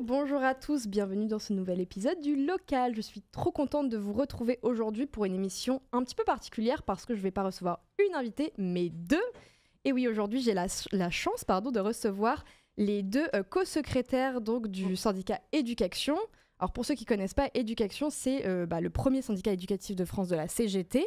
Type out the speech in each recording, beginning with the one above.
bonjour à tous, bienvenue dans ce nouvel épisode du local. Je suis trop contente de vous retrouver aujourd'hui pour une émission un petit peu particulière parce que je ne vais pas recevoir une invitée mais deux. Et oui, aujourd'hui j'ai la, chance pardon, de recevoir les deux euh, co-secrétaires du syndicat Éducation. Alors pour ceux qui ne connaissent pas, Éducation, c'est euh, bah, le premier syndicat éducatif de France de la CGT.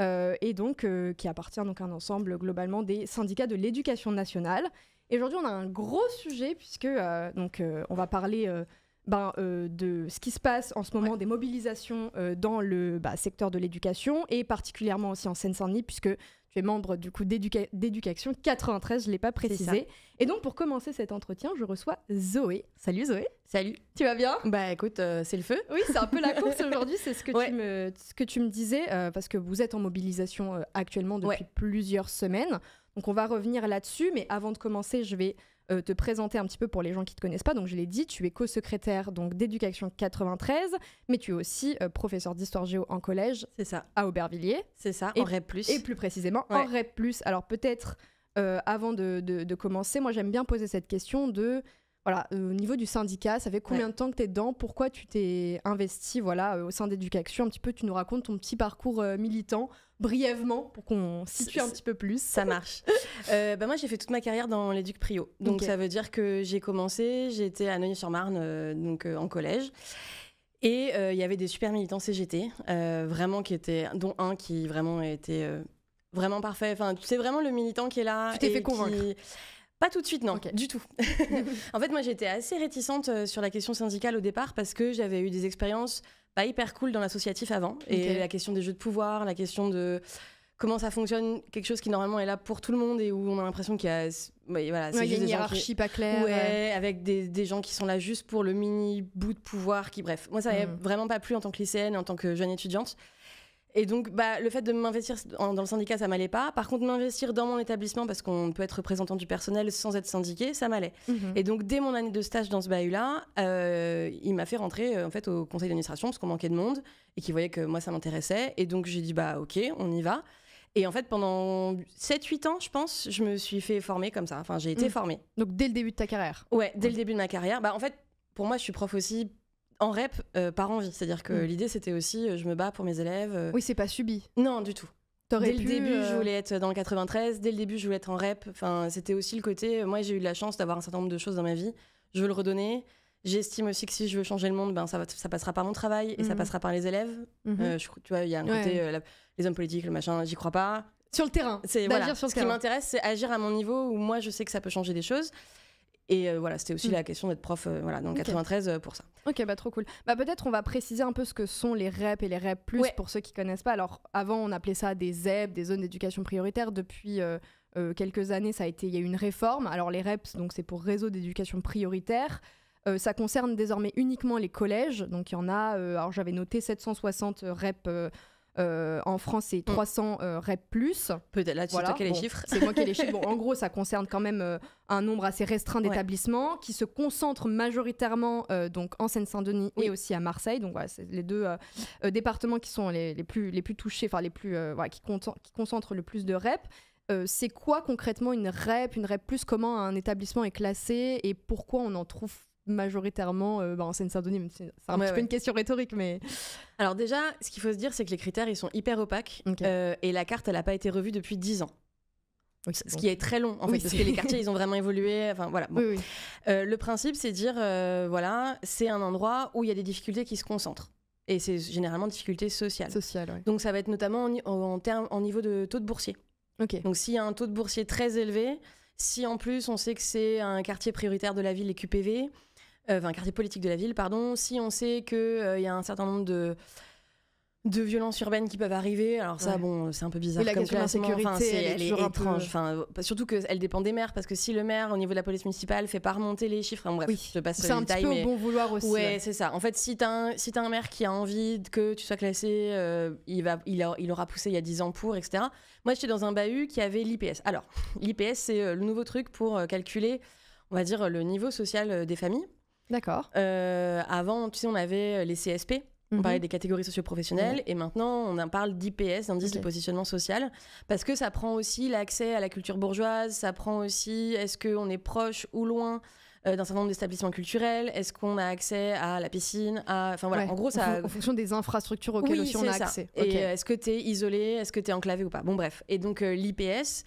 Euh, et donc qui appartient donc à un ensemble globalement des syndicats de l'éducation nationale et aujourd'hui, on a un gros sujet puisque euh, donc euh, on va parler euh, ben, de ce qui se passe en ce moment, des mobilisations dans le bah, secteur de l'éducation et particulièrement aussi en Seine-Saint-Denis, puisque tu es membre du coup d'éducation 93, je ne l'ai pas précisé. Et donc, pour commencer cet entretien, je reçois Zoé. Salut Zoé. Salut. Tu vas bien Bah écoute, c'est le feu. Oui, c'est un peu la course aujourd'hui, c'est ce, que tu me, ce que tu me disais, parce que vous êtes en mobilisation actuellement depuis plusieurs semaines. Donc on va revenir là-dessus, mais avant de commencer, je vais euh, te présenter un petit peu pour les gens qui ne te connaissent pas. Donc je l'ai dit, tu es co-secrétaire donc d'éducation 93, mais tu es aussi euh, professeur d'histoire géo en collège. C'est ça. À Aubervilliers. C'est ça. en REP+. Et plus précisément en REP+. Alors peut-être euh, avant de, commencer, moi j'aime bien poser cette question de voilà, euh, au niveau du syndicat, ça fait combien de temps que tu es dedans Pourquoi tu t'es investi voilà, euh, au sein d'éducation Un petit peu, tu nous racontes ton petit parcours euh, militant brièvement pour qu'on situe un petit peu plus. Ça marche. bah moi, j'ai fait toute ma carrière dans l'éduc prio. Donc, ça veut dire que j'ai commencé, j'étais à Neuilly-sur-Marne, donc en collège. Et il y avait des super militants CGT, vraiment qui étaient, dont un qui vraiment était vraiment parfait. Enfin, c'est vraiment le militant qui est là. Tu t'es fait convaincre. Pas tout de suite, non, du tout. en fait, moi, j'étais assez réticente euh, sur la question syndicale au départ parce que j'avais eu des expériences pas hyper cool dans l'associatif avant. Et la question des jeux de pouvoir, la question de comment ça fonctionne, quelque chose qui normalement est là pour tout le monde et où on a l'impression qu'il y a. Voilà, ouais, pas claire. Ouais, euh. avec des, gens qui sont là juste pour le mini bout de pouvoir qui, bref. Moi, ça n'avait mm. vraiment pas plu en tant que lycéenne, en tant que jeune étudiante. Et donc, bah, le fait de m'investir dans le syndicat, ça m'allait pas. Par contre, m'investir dans mon établissement, parce qu'on peut être représentant du personnel sans être syndiqué, ça m'allait. Mhm. Et donc, dès mon année de stage dans ce bahut-là, euh, il m'a fait rentrer euh, en fait au conseil d'administration parce qu'on manquait de monde et qu'il voyait que moi, ça m'intéressait. Et donc, j'ai dit, bah, ok, on y va. Et en fait, pendant 7-8 ans, je pense, je me suis fait former comme ça. Enfin, j'ai été mhm. formée. Donc, dès le début de ta carrière Ouais, dès le début de ma carrière. Bah, en fait, pour moi, je suis prof aussi en rep euh, par envie. C'est-à-dire que mm. l'idée, c'était aussi euh, je me bats pour mes élèves. Euh. Oui, c'est pas subi. Non, du tout. Dès le début, je voulais être dans le 93. Dès le début, je voulais être en rep. Enfin, c'était aussi le côté. Moi, j'ai eu la chance d'avoir un certain nombre de choses dans ma vie. Je veux le redonner. J'estime aussi que si je veux changer le monde, ben ça, passera par mon travail et ça mm-hmm. passera par les élèves. Mm-hmm. tu vois, il y a un côté les hommes politiques, le machin, j'y crois pas. Sur le terrain. C'est voilà. Sur ce qui m'intéresse, c'est agir à mon niveau où moi, je sais que ça peut changer des choses. Et euh, voilà, c'était aussi mm. la question d'être prof euh, voilà, dans 93 euh, pour ça. Ok, bah trop cool. Bah, peut-être on va préciser un peu ce que sont les REP et les REP, plus pour ceux qui connaissent pas. Alors, avant, on appelait ça des ZEP, des zones d'éducation prioritaire. Depuis quelques années, ça a été, il y a eu une réforme. Alors, les REP, donc, c'est pour réseau d'éducation prioritaire. ça concerne désormais uniquement les collèges. Donc, il y en a, alors j'avais noté 760 REP euh, en France, c'est 300 mm. euh, REP REP+. Peut-être là, tu voilà. les chiffres. C'est moi qui ai les chiffres. en gros, ça concerne quand même euh, un nombre assez restreint d'établissements qui se concentrent majoritairement donc en Seine-Saint-Denis et aussi à Marseille. Donc voilà, c'est les deux départements qui sont les, plus, les plus touchés, enfin les plus voilà, qui, qui concentrent le plus de REP. c'est quoi concrètement une REP, une REP plus, comment un établissement est classé et pourquoi on en trouve majoritairement euh, en Seine-Saint-Denis, c'est un petit peu une question rhétorique. mais... Alors déjà, ce qu'il faut se dire, c'est que les critères, ils sont hyper opaques euh, et la carte, elle n'a pas été revue depuis 10 ans. ce qui est très long en fait, parce que les quartiers ils ont vraiment évolué. Enfin voilà. Euh, le principe c'est dire voilà c'est un endroit où il y a des difficultés qui se concentrent et c'est généralement des difficultés sociales. Donc ça va être notamment en, en, terme, en niveau de taux de boursier. Donc s'il y a un taux de boursier très élevé, si en plus on sait que c'est un quartier prioritaire de la ville, les QPV, euh, enfin, quartier politique de la ville, pardon, si on sait qu'il euh, y a un certain nombre de de violences urbaines qui peuvent arriver. Alors ça, bon, c'est un peu bizarre. la comme question de la sécurité, elle, est, étrange. Euh, surtout qu'elle dépend des maires, parce que si le maire, au niveau de la police municipale, fait pas remonter les chiffres, enfin, bref, passe C'est un peu au bon vouloir aussi. Ouais, c'est ça. En fait, si t'as si as un maire qui a envie que tu sois classé, il, va, il, il aura poussé il y a 10 ans pour, etc. Moi, j'étais dans un bahut qui avait l'IPS. Alors, l'IPS, c'est le nouveau truc pour calculer, on va dire, le niveau social des familles. D'accord. Euh, avant, tu sais, on avait euh, les CSP. On mhm. parlait des catégories socioprofessionnelles mhm. et maintenant on en parle d'IPS, d'indice de positionnement social, parce que ça prend aussi l'accès à la culture bourgeoise, ça prend aussi est-ce qu'on est proche ou loin euh, d'un certain nombre d'établissements culturels Est-ce qu'on a accès à la piscine à... Enfin voilà, en gros, ça. En, fonction des infrastructures auxquelles on a accès. Et est-ce que tu es isolé Est-ce que tu es enclavé ou pas Bon, bref. Et donc, l'IPS,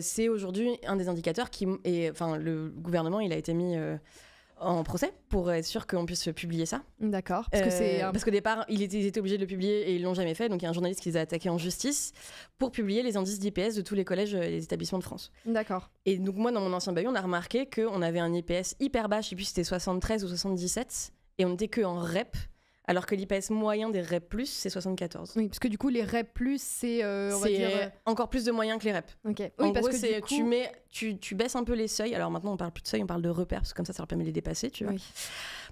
c'est aujourd'hui un des indicateurs qui. enfin, le gouvernement, il a été mis en procès pour être sûr qu'on puisse publier ça. D'accord. Parce que c'est euh, parce qu'au départ, ils étaient, obligés de le publier et ils l'ont jamais fait. Donc il y a un journaliste qui les a attaqués en justice pour publier les indices d'IPS de tous les collèges et euh, les établissements de France. D'accord. Et donc moi, dans mon ancien bail, on a remarqué qu'on avait un IPS hyper bas, je sais plus si c'était 73 ou 77, et on n'était que en REP, alors que l'IPS moyen des REP, c'est 74. Oui, parce que du coup, les REP, c'est euh, dire... Euh, encore plus de moyens que les REP. Ok. Oui, parce que du coup... tu, mets, tu, tu, baisses un peu les seuils. Alors maintenant, on parle plus de seuils, on parle de repères, parce que comme ça, ça leur permet de les dépasser, tu vois. Oui.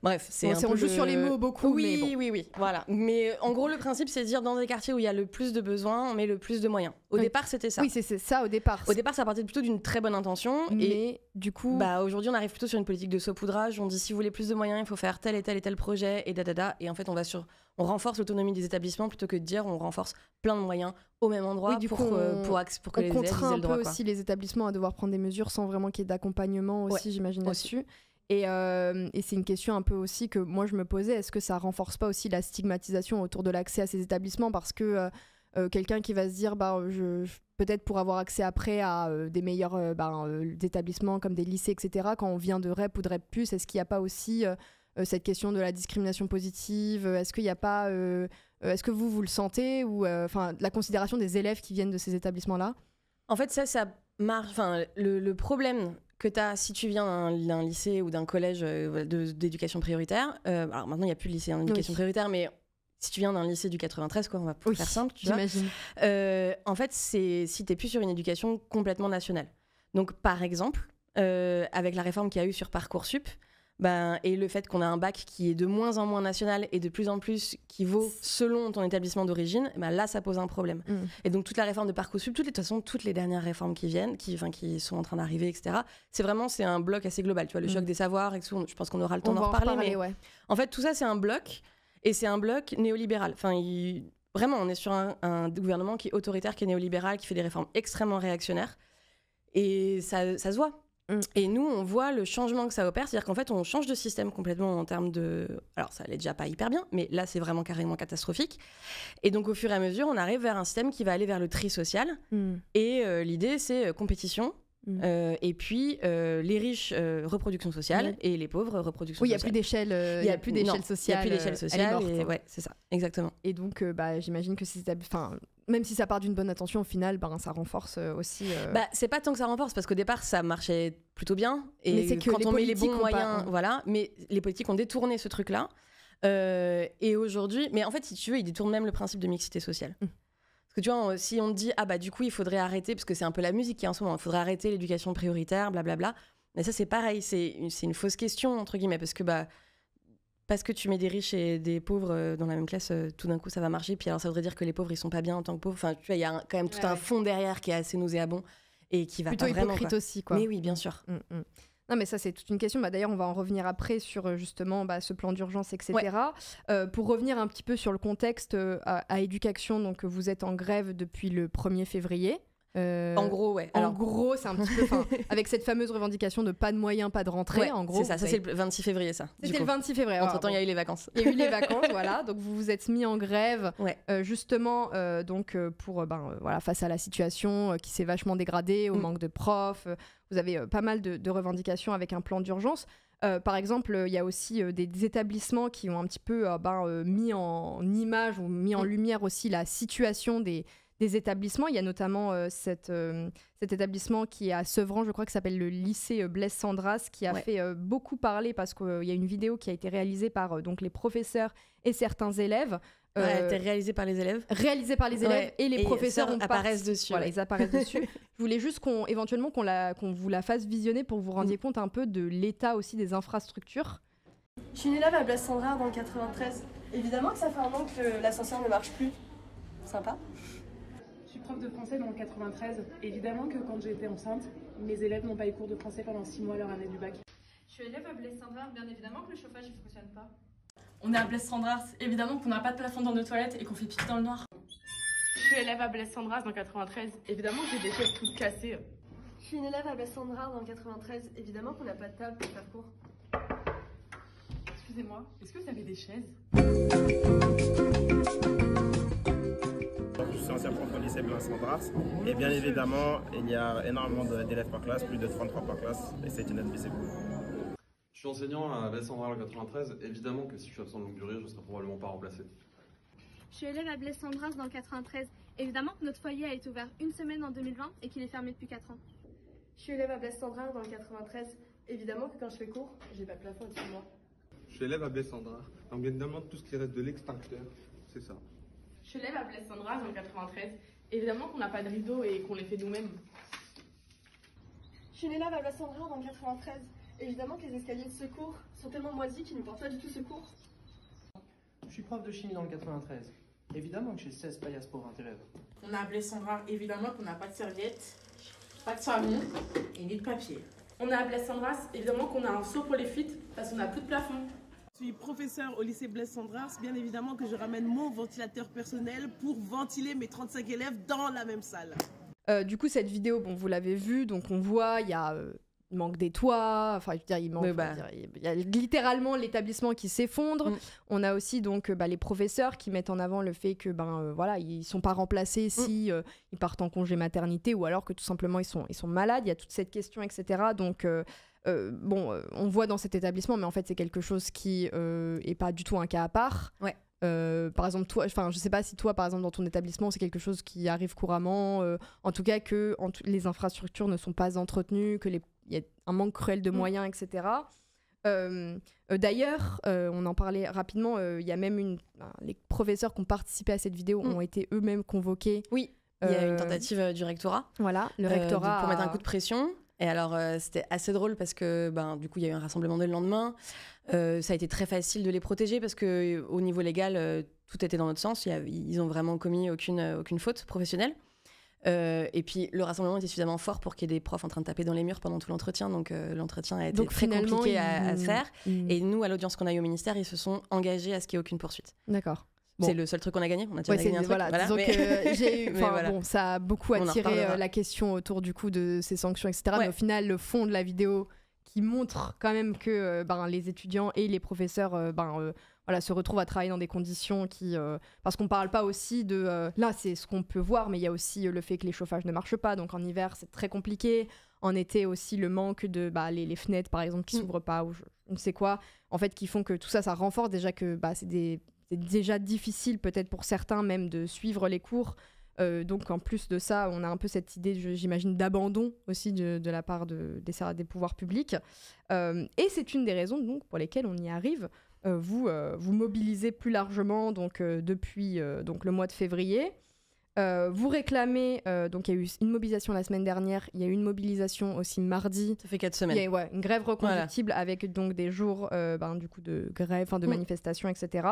Bref, c'est peu... On joue sur les mots beaucoup. Oui, mais bon. oui, oui. Voilà. Mais euh, en gros, le principe, c'est de dire dans des quartiers où il y a le plus de besoins, on met le plus de moyens. Au départ, c'était ça. Oui, c'est ça au départ. Au départ, ça partait plutôt d'une très bonne intention. Mais et du coup. Bah, aujourd'hui, on arrive plutôt sur une politique de saupoudrage. On dit si vous voulez plus de moyens, il faut faire tel et tel et tel projet, et da, Et en fait, on va sur on renforce l'autonomie des établissements plutôt que de dire on renforce plein de moyens au même endroit du pour, coup, pour, pour, que on contraint un peu aussi les établissements à devoir prendre des mesures sans vraiment qu'il y ait d'accompagnement aussi j'imagine là-dessus euh, et, c'est une question un peu aussi que moi je me posais est-ce que ça renforce pas aussi la stigmatisation autour de l'accès à ces établissements parce que euh, euh, quelqu'un qui va se dire bah je, peut-être pour avoir accès après à des meilleurs ben, établissements comme des lycées, etc. Quand on vient de REP ou de REP+, est-ce qu'il n'y a pas aussi euh, cette question de la discrimination positive euh, Est-ce qu'il n'y a pas. Euh, est-ce que vous, vous le sentez Ou enfin la considération des élèves qui viennent de ces établissements-là En fait, ça, ça marche. Enfin, le, problème que tu as, si tu viens d'un lycée ou d'un collège d'éducation prioritaire, alors maintenant il n'y a plus de lycée en éducation prioritaire, mais si tu viens d'un lycée du 93, quoi, on va faire simple, tu vois. en fait, c'est si tu n'es plus sur une éducation complètement nationale. Donc, par exemple, avec la réforme qu'il y a eu sur Parcoursup, ben, et le fait qu'on a un bac qui est de moins en moins national et de plus en plus qui vaut selon ton établissement d'origine, ben là, ça pose un problème. Mm. Et donc, toute la réforme de Parcoursup, toutes les, de toute façon, toutes les dernières réformes qui viennent, qui, sont en train d'arriver, etc., c'est vraiment c'est un bloc assez global. Tu vois, le mm. choc des savoirs, je pense qu'on aura le temps d'en reparler. En, en fait, tout ça, c'est un bloc, et c'est un bloc néolibéral. Enfin, vraiment, on est sur un, gouvernement qui est autoritaire, qui est néolibéral, qui fait des réformes extrêmement réactionnaires. Et ça, ça se voit. Mm. Et nous, on voit le changement que ça opère, c'est-à-dire qu'en fait, on change de système complètement en termes de. Alors, ça allait déjà pas hyper bien, mais là, c'est vraiment carrément catastrophique. Et donc, au fur et à mesure, on arrive vers un système qui va aller vers le tri social. Mm. Et euh, l'idée, c'est euh, compétition, Mm. Euh, et puis euh, les riches euh, reproduction sociale et les pauvres reproduction sociale. Oui, il n'y a plus d'échelle. Il a plus d'échelle sociale. Il n'y a plus d'échelle sociale. Hein. ouais, c'est ça, exactement. Et donc, bah, j'imagine que enfin, même si ça part d'une bonne intention, au final, ben, ça renforce aussi. Bah, c'est pas tant que ça renforce parce qu'au départ, ça marchait plutôt bien. Et c'est que quand on met les bons moyens, hein. voilà. Mais les politiques ont détourné ce truc-là. et aujourd'hui, mais en fait, si tu veux, ils détournent même le principe de mixité sociale. Mm si on dit, ah bah du coup, il faudrait arrêter, parce que c'est un peu la musique qui est en ce moment, il faudrait arrêter l'éducation prioritaire, blablabla. Mais ça, c'est pareil, c'est une fausse question, entre guillemets, parce que bah, parce que tu mets des riches et des pauvres euh, dans la même classe, euh, tout d'un coup ça va marcher. Puis alors ça voudrait dire que les pauvres ils sont pas bien en tant que pauvres. Enfin, tu vois, il y a quand même tout un fond derrière qui est assez nauséabond et qui va pas vraiment. aussi, quoi. Mais oui, bien sûr. Mmh, mmh. Non, mais ça, c'est toute une question. Bah, d'ailleurs, on va en revenir après sur euh, justement bah, ce plan d'urgence, etc. Euh, pour revenir un petit peu sur le contexte euh, à, à, éducation, donc vous êtes en grève depuis le 1er février. Euh, en gros, ouais. Alors, en gros, c'est un petit peu. avec cette fameuse revendication de pas de moyens, pas de rentrée, en gros. C'est ça, c'est le 26 février, ça. C'était le 26 février. Entre temps, il y a eu les vacances. Il y a eu les vacances, voilà. Donc, vous vous êtes mis en grève, euh, justement, euh, donc, pour, ben, voilà, face à la situation qui s'est vachement dégradée, au mm. manque de profs. vous avez pas mal de, revendications avec un plan d'urgence. par exemple, il y a aussi des, établissements qui ont un petit peu ben, mis en image ou mis en mm. lumière aussi la situation des, des établissements. Il y a notamment euh, cette, euh, cet établissement qui est à Sevran, je crois, qui s'appelle le lycée euh, Blaise Sandras, qui a fait beaucoup parler parce qu'il y a une vidéo qui a été réalisée par donc les professeurs et certains élèves. elle a été réalisée par les élèves. Réalisée par les élèves et les professeurs apparaissent dessus. Voilà, ils apparaissent dessus. Je voulais juste qu'on éventuellement qu'on vous la fasse visionner pour vous rendiez mm. compte un peu de l'état aussi des infrastructures. Je suis une élève à Blaise Sandras dans le 93. Évidemment que ça fait un an que l'ascenseur ne marche plus. Sympa de français dans le 93. Évidemment que quand j'étais enceinte, mes élèves n'ont pas eu cours de français pendant 6 mois leur année du bac. Je suis élève à blessandra bien évidemment que le chauffage ne fonctionne pas. On est à blessandra évidemment qu'on n'a pas de plafond dans nos toilettes et qu'on fait pipi dans le noir. Je suis élève à blessandra dans dans 93, évidemment que j'ai des chaises toutes cassées. Je suis une élève à blessandra dans dans 93, évidemment qu'on n'a pas de table pour faire cours. Excusez-moi, est-ce que vous avez des chaises et bien évidemment, il y a énormément d'élèves par classe, plus de 33 par classe, et c'est inadmissible. Je suis enseignant à Blessandras le 93. Évidemment que si je suis absent de longue durée, je ne serai probablement pas remplacé. Je suis élève à Blessandras dans le 93. Évidemment que notre foyer a été ouvert une semaine en 2020 et qu'il est fermé depuis 4 ans. Je suis élève à Blessandras dans le 93. Évidemment que quand je fais cours, j'ai pas de plafond au-dessus moi. Je suis élève à Blessandras. Donc évidemment tout ce qui reste de l'extincteur, c'est ça. Je suis élève à Blessandras dans le 93. Évidemment qu'on n'a pas de rideau et qu'on les fait nous-mêmes. Je suis née là à dans le 93. Évidemment que les escaliers de secours sont tellement moisis qu'ils ne portent pas du tout secours. Je suis prof de chimie dans le 93. Évidemment que j'ai 16 paillasses pour 20 élèves. On a à Sandra, évidemment qu'on n'a pas de serviettes, pas de savon et ni de papier. On a à Sandra, évidemment qu'on a un seau pour les fuites parce qu'on n'a plus de plafond suis professeur au lycée Blaise Sandras. bien évidemment que je ramène mon ventilateur personnel pour ventiler mes 35 élèves dans la même salle. Euh, du coup, cette vidéo, bon, vous l'avez vue, donc on voit, il y a euh, manque des toits, enfin, je veux dire, il manque, bah. il y a littéralement l'établissement qui s'effondre. Mm. On a aussi donc euh, bah, les professeurs qui mettent en avant le fait que, ben voilà, ils sont pas remplacés s'ils mm. si ils partent en congé maternité ou alors que tout simplement ils sont, ils sont malades. Il y a toute cette question, etc. Donc euh, bon, euh, on voit dans cet établissement, mais en fait, c'est quelque chose qui euh, est pas du tout un cas à part. Ouais. par exemple, toi, enfin, je sais pas si toi, par exemple, dans ton établissement, c'est quelque chose qui arrive couramment. en tout cas, que les infrastructures ne sont pas entretenues, que y a un manque cruel de mm. moyens, etc. D'ailleurs, on en parlait rapidement. Il y a même une, les professeurs qui ont participé à cette vidéo mm. ont été eux-mêmes convoqués. Oui. Il y a une tentative du rectorat. Voilà, le rectorat. pour mettre un coup de pression. Et alors, euh, c'était assez drôle parce que, ben, du coup, il y a eu un rassemblement dès le lendemain. Euh, ça a été très facile de les protéger parce que, euh, au niveau légal, tout était dans notre sens. ils ont vraiment commis aucune, aucune faute professionnelle. et puis le rassemblement était suffisamment fort pour qu'il y ait des profs en train de taper dans les murs pendant tout l'entretien, donc l'entretien a été très compliqué à, faire. Et nous, à l'audience qu'on a eu au ministère, ils se sont engagés à ce qu'il n'y ait aucune poursuite. D'accord. C'est le seul truc qu'on a gagné. On a ça a beaucoup attiré euh, la question autour du coup de ces sanctions, etc. Mais au final, le fond de la vidéo qui montre quand même que euh, ben, les étudiants et les professeurs euh, ben, voilà, se retrouvent à travailler dans des conditions qui... parce qu'on ne parle pas aussi de... là, c'est ce qu'on peut voir, mais il y a aussi le fait que les chauffages ne marchent pas. Donc en hiver, c'est très compliqué. En été aussi, le manque de... Bah, les, les, fenêtres, par exemple, qui ne mm. s'ouvrent pas, ou on ne sait quoi. En fait, qui font que tout ça, ça renforce déjà que bah, c'est des c'est déjà difficile peut-être pour certains même de suivre les cours. Euh, donc en plus de ça, on a un peu cette idée, j'imagine, d'abandon aussi de, la part des, pouvoirs publics. Euh, et c'est une des raisons donc, pour lesquelles on y arrive. Euh, vous, vous mobilisez plus largement donc, depuis donc, le mois de février. vous réclamez, donc il y a eu une mobilisation la semaine dernière, il y a eu une mobilisation aussi mardi. Ça fait quatre semaines. une grève reconductible avec donc des jours ben, du coup, de grève, de mm. manifestation, etc.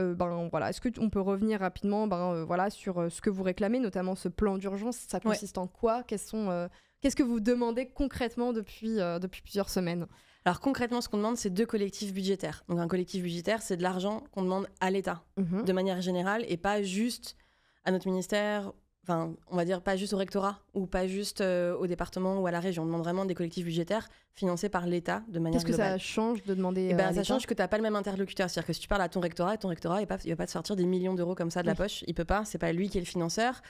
Euh, ben, voilà, est-ce qu'on peut revenir rapidement ben, euh, voilà, sur euh, ce que vous réclamez, notamment ce plan d'urgence Ça consiste en quoi Qu'est-ce que vous demandez concrètement depuis, depuis plusieurs semaines Alors concrètement, ce qu'on demande, c'est deux collectifs budgétaires. Donc un collectif budgétaire, c'est de l'argent qu'on demande à l'État, mmh de manière générale, et pas juste à notre ministère enfin, on va dire pas juste au rectorat ou pas juste euh, au département ou à la région. On demande vraiment des collectifs budgétaires financés par l'État de manière Qu'est-ce que ça change de demander eh ben, euh, Ça change que tu n'as pas le même interlocuteur. C'est-à-dire que si tu parles à ton rectorat, ton rectorat, il ne va pas te sortir des millions d'euros comme ça de la poche. Il peut pas, c'est pas lui qui est le financeur.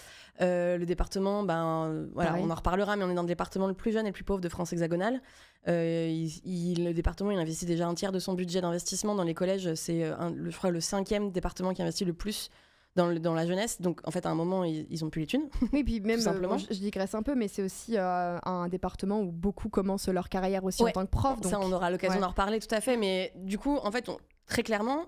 Euh, le département, ben voilà, on en reparlera, mais on est dans le département le plus jeune et le plus pauvre de France hexagonale. le département, il investit déjà un tiers de son budget d'investissement dans les collèges. C'est, le cinquième département qui investit le plus dans, la jeunesse. Donc, en fait, à un moment, ils, ont plus les thunes. Oui, puis même, euh, simplement. je, digresse un peu, mais c'est aussi euh, un département où beaucoup commencent leur carrière aussi en tant que prof. Ça, on aura l'occasion d'en reparler tout à fait. Mais du coup, en fait, très clairement,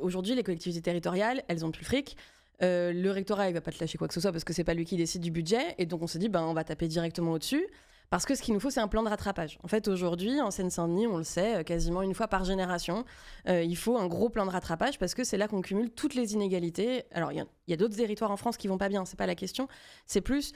aujourd'hui, les collectivités territoriales, elles ont plus le fric. Euh, le rectorat, il va pas te lâcher quoi que ce soit parce que c'est pas lui qui décide du budget. Et donc, on s'est dit, ben, on va taper directement au-dessus. Parce que ce qu'il nous faut, c'est un plan de rattrapage. En fait, aujourd'hui, en Seine-Saint-Denis, on le sait, euh, quasiment une fois par génération, euh, il faut un gros plan de rattrapage parce que c'est là qu'on cumule toutes les inégalités. Alors, il y a, d'autres territoires en France qui vont pas bien, c'est pas la question. C'est plus,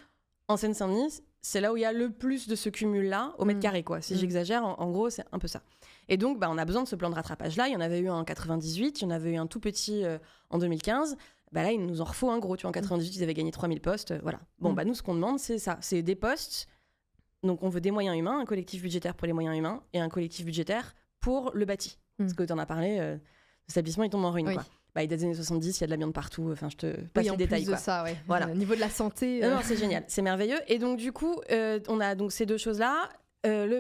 en Seine-Saint-Denis, c'est là où il y a le plus de ce cumul-là au mètre mm. carré, quoi. Si mm. j'exagère, en, gros, c'est un peu ça. Et donc, bah, on a besoin de ce plan de rattrapage-là. Il y en avait eu un en 98, il y en avait eu un tout petit euh, en 2015. Bah là, il nous en refaut un gros. Tu en 98, ils avaient gagné 3000 postes. voilà. Bon, mm. bah, nous, ce qu'on demande, c'est ça. C'est des postes donc on veut des moyens humains, un collectif budgétaire pour les moyens humains et un collectif budgétaire pour le bâti. Hmm. Parce que tu en as parlé, euh, l'établissement il tombe en ruine. Bah, il date des années 70, il y a de la l'amiante partout. Enfin, je te passe oui, les détails. Plus quoi. ça, Voilà. Au niveau de la santé. Euh. c'est génial, c'est merveilleux. Et donc du coup, euh, on a donc ces deux choses-là.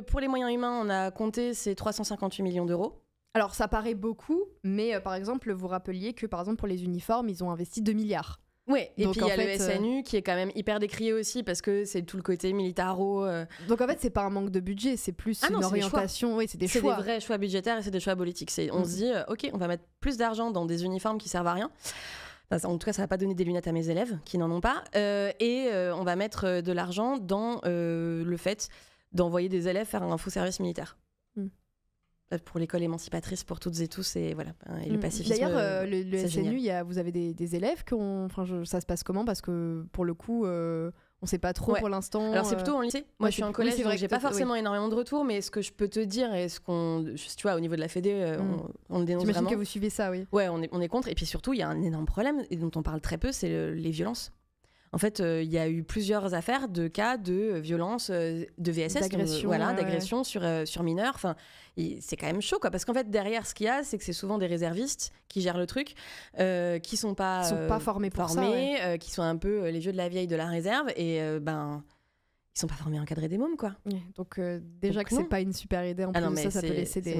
pour les moyens humains, on a compté ces 358 millions d'euros. Alors ça paraît beaucoup, mais par exemple, vous rappeliez que par exemple pour les uniformes, ils ont investi 2 milliards. Oui, et puis il y a le euh, SNU qui est quand même hyper décrié aussi parce que c'est tout le côté militaro. Euh. Donc en fait, c'est pas un manque de budget, c'est plus ah une orientation. c'est des choix. C'est des vrais choix budgétaires et c'est des choix politiques. On mm. se dit, euh, ok, on va mettre plus d'argent dans des uniformes qui servent à rien. en tout cas, ça va pas donner des lunettes à mes élèves qui n'en ont pas. et on va mettre de l'argent dans le fait d'envoyer des élèves faire un faux service militaire. Mm. Euh, pour l'école émancipatrice pour toutes et tous et voilà hein, le mm. pacifisme. D'ailleurs, euh, euh, le, SNU, vous avez des, élèves qui ont, ça se passe comment Parce que pour le coup. on ne sait pas trop pour l'instant. Alors c'est plutôt en lycée. Moi je suis en collège, donc j'ai pas forcément énormément de retours, mais ce que je peux te dire et ce qu'on, tu vois, au niveau de la FED, mm. on, le dénonce vraiment. que vous suivez ça, oui. Ouais, on est, contre. Et puis surtout, il y a un énorme problème et dont on parle très peu, c'est les violences. En fait, euh, il y a eu plusieurs affaires de cas de violence, euh, de VSS, euh, d'agression, voilà, sur, sur mineurs. Enfin, c'est quand même chaud, quoi. Parce qu'en fait, derrière, ce qu'il y a, c'est que c'est souvent des réservistes qui gèrent le truc, qui sont pas, sont pas formés pour ça, qui sont un peu les vieux de la vieille de la réserve, et ben ils sont pas formés à encadrer des mômes, quoi. donc déjà que c'est pas une super idée. En ah plus, mais ça, ça peut laisser des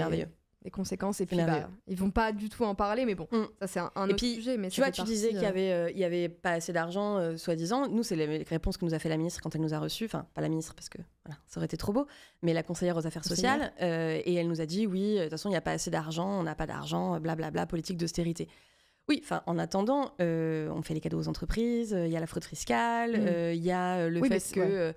les conséquences et puis bah, ils vont pas du tout en parler mais bon mm. ça c'est un, un mais tu vois tu disais qu'il y euh, avait euh, il y avait pas assez d'argent euh, soi-disant nous c'est la réponse que nous a fait la ministre quand elle nous a reçus enfin pas la ministre parce que ça aurait été trop beau mais la conseillère aux affaires sociales et elle nous a dit oui de toute façon il n'y a pas assez d'argent on n'a pas d'argent blablabla politique d'austérité oui, enfin, en attendant, on fait les cadeaux aux entreprises, il y a la fraude fiscale, mm. il y a le fait que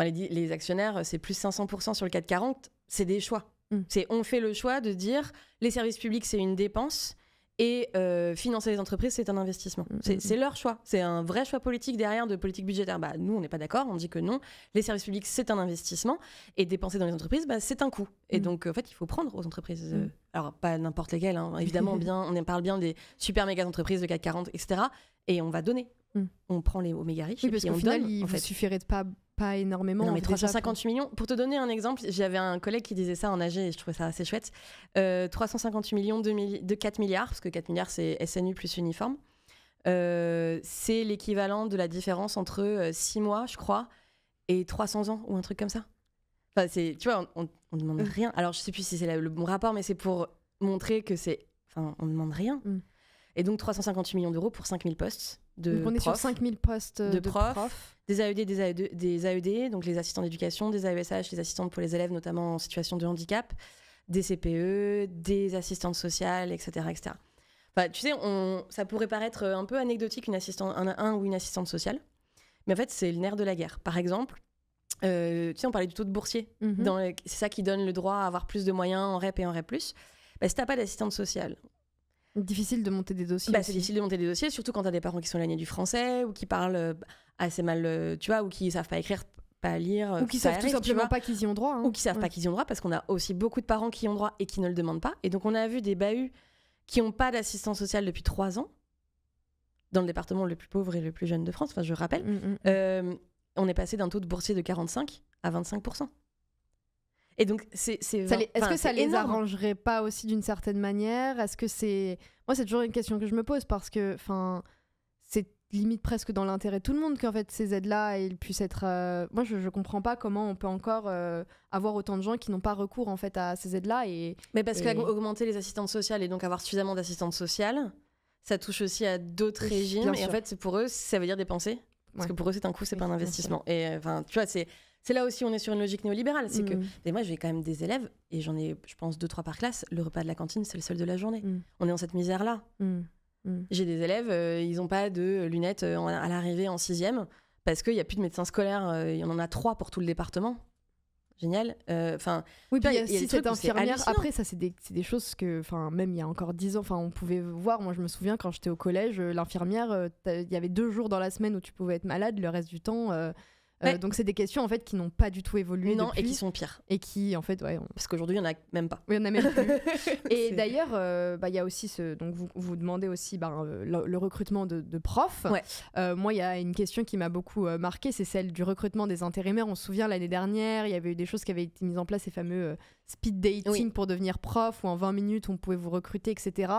les, actionnaires, c'est plus 500% sur le CAC 40, c'est des choix. Mm. C'est on fait le choix de dire les services publics c'est une dépense et euh, financer les entreprises c'est un investissement. Mm, c'est mm, leur choix, c'est un vrai choix politique derrière de politique budgétaire. Bah nous on n'est pas d'accord, on dit que non. Les services publics c'est un investissement et dépenser dans les entreprises bah, c'est un coût. Et donc en fait il faut prendre aux entreprises, euh, alors pas n'importe lesquelles, hein. évidemment bien, on parle bien des super méga entreprises de CAC 40 etc. Et on va donner Mm. on prend les oméga riches. Oui, parce et final, il en vous suffirait de pas pas énormément. Non, hein, mais 358 millions. Pour te donner un exemple, j'avais un collègue qui disait ça en AG et je trouvais ça assez chouette. 358 euh, millions de, 4 milliards, parce que 4 milliards, c'est SNU plus uniforme. Euh, c'est l'équivalent de la différence entre 6 euh, mois, je crois, et 300 ans, ou un truc comme ça. Enfin, tu vois, on ne demande mm. rien. Alors, je sais plus si c'est le bon rapport, mais c'est pour montrer que c'est. Enfin, on ne demande rien. Mm. Et donc, 358 millions d'euros pour 5000 postes de donc on est sur 5000 postes de, euh, profs, des AED, des AED, e donc les assistants d'éducation, des AESH, les assistantes pour les élèves, notamment en situation de handicap, des CPE, des assistantes sociales, etc. etc. tu sais, on, ça pourrait paraître euh, un peu anecdotique, une assistante, un, ou une assistante sociale, mais en fait, c'est le nerf de la guerre. Par exemple, euh, tu sais, on parlait du taux de boursier. Mhm. C'est ça qui donne le droit à avoir plus de moyens en REP et en REP+. Bah, si tu n'as pas d'assistante sociale, Difficile de monter des dossiers. Bah, c'est difficile de monter des dossiers, surtout quand tu as des parents qui sont l'année du français ou qui parlent euh, assez mal, euh, tu vois, ou qui savent pas écrire, pas lire. Ou qui savent tout simplement pas qu'ils y ont droit. Hein. Ou qui savent pas qu'ils y ont droit parce qu'on a aussi beaucoup de parents qui ont droit et qui ne le demandent pas. Et donc on a vu des bahuts qui n'ont pas d'assistance sociale depuis trois ans dans le département le plus pauvre et le plus jeune de France, enfin je rappelle, mm, mm, mm. Euh, on est passé d'un taux de boursier de 45 à 25%. Et donc, c'est. Est-ce que ça les arrangerait pas aussi d'une certaine manière Est-ce que c'est. Moi, c'est toujours une question que je me pose parce que, enfin, c'est limite presque dans l'intérêt de tout le monde qu'en fait ces aides-là puissent être. Euh, moi, je, je comprends pas comment on peut encore euh, avoir autant de gens qui n'ont pas recours en fait à ces aides-là et. Mais parce qu'augmenter les assistantes sociales et donc avoir suffisamment d'assistantes sociales, ça touche aussi à d'autres régimes et en fait pour eux ça veut dire dépenser. Parce que pour eux, c'est un coût, c'est pas un investissement. Et euh, enfin, tu vois, c'est c'est là aussi, on est sur une logique néolibérale. C'est que, mm. moi, j'ai quand même des élèves, et j'en ai, je pense, deux, trois par classe. Le repas de la cantine, c'est le seul de la journée. Mm. On est dans cette misère-là. Mm. J'ai des élèves, euh, ils n'ont pas de lunettes euh, à l'arrivée en sixième, parce qu'il n'y a plus de médecins scolaires. Euh, il y en a trois pour tout le département. Génial. Enfin, oui, il y a Après, ça, c'est des, choses que, enfin, même il y a encore dix ans, enfin, on pouvait voir. Moi, je me souviens quand j'étais au collège, l'infirmière, il y avait deux jours dans la semaine où tu pouvais être malade. Le reste du temps, euh, donc c'est des questions en fait qui n'ont pas du tout évolué. Non, et qui sont pires. Et qui en fait, ouais. Parce qu'aujourd'hui, il n'y en a même pas. Il n'y en a même plus. et d'ailleurs, euh, bah, il y a aussi ce. Donc vous vous demandez aussi ben, euh, le, recrutement de, profs. moi, il y a une question qui m'a beaucoup marquée, c'est celle du recrutement des intérimaires. On se souvient l'année dernière, il y avait eu des choses qui avaient été mises en place, ces fameux speed dating pour devenir prof, où en 20 minutes on pouvait vous recruter, etc.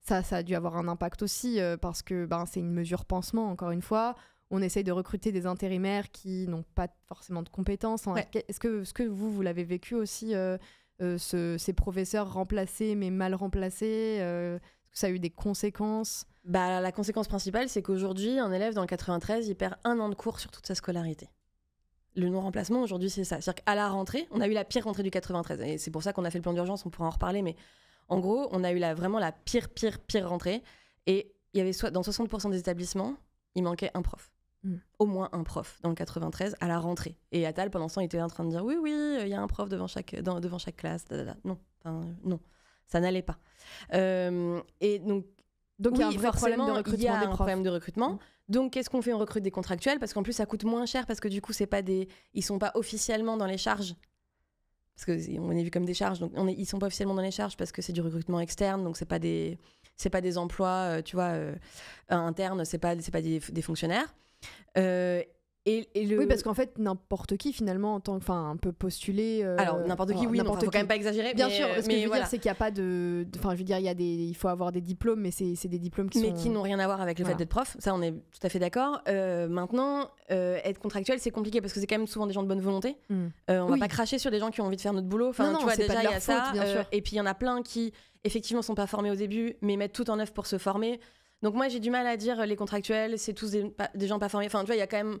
Ça, ça a dû avoir un impact aussi, parce que ben, c'est une mesure pansement, encore une fois on essaye de recruter des intérimaires qui n'ont pas forcément de compétences. Est-ce que, que vous, vous l'avez vécu aussi, euh, euh, ces professeurs remplacés mais mal remplacés euh, ça a eu des conséquences bah, La conséquence principale, c'est qu'aujourd'hui, un élève dans le 93, il perd un an de cours sur toute sa scolarité. Le non-remplacement, aujourd'hui, c'est ça. C'est-à-dire qu'à la rentrée, on a eu la pire rentrée du 93. Et c'est pour ça qu'on a fait le plan d'urgence, on pourra en reparler. Mais en gros, on a eu vraiment la pire, pire, pire rentrée. Et il y avait dans 60% des établissements, il manquait un prof. Mm. au moins un prof dans le 93 à la rentrée. Et Attal, pendant ce temps, il était en train de dire oui, oui, il y a un prof devant chaque, devant chaque classe. Non, non, ça n'allait pas. Euh, et donc, donc il y a un vrai problème de recrutement. un problème de recrutement. Donc qu'est-ce qu'on fait On recrute des contractuels parce qu'en plus ça coûte moins cher parce que du coup c'est pas des, ils sont pas officiellement dans les charges parce que on est vu comme des charges donc on ils sont pas officiellement dans les charges parce que c'est du recrutement externe donc c'est pas des, c'est pas des emplois euh, tu vois euh, internes c'est pas c'est pas des fonctionnaires euh, et, Oui, parce qu'en fait, n'importe qui, finalement, en tant que. un peu postuler. Euh, Alors, n'importe qui, oui, n'importe faut quand même pas exagérer. Bien sûr, euh, ce que je veux dire, c'est qu'il n'y a pas de. Enfin, je veux dire, il, y a des... il faut avoir des diplômes, mais c'est des diplômes qui mais sont. Mais qui n'ont rien à voir avec le fait d'être prof, ça, on est tout à fait d'accord. maintenant, être contractuel, c'est compliqué parce que c'est quand même souvent des gens de bonne volonté. Hmm. on ne va pas cracher sur des gens qui ont envie de faire notre boulot. Enfin, non, tu non, vois, déjà, il y a ça. et puis, il y en a plein qui, effectivement, sont pas formés au début, mais mettent tout en œuvre pour se former. Donc moi, j'ai du mal à dire euh, les contractuels, c'est tous des, gens pas formés. Enfin, tu vois, il y a quand même.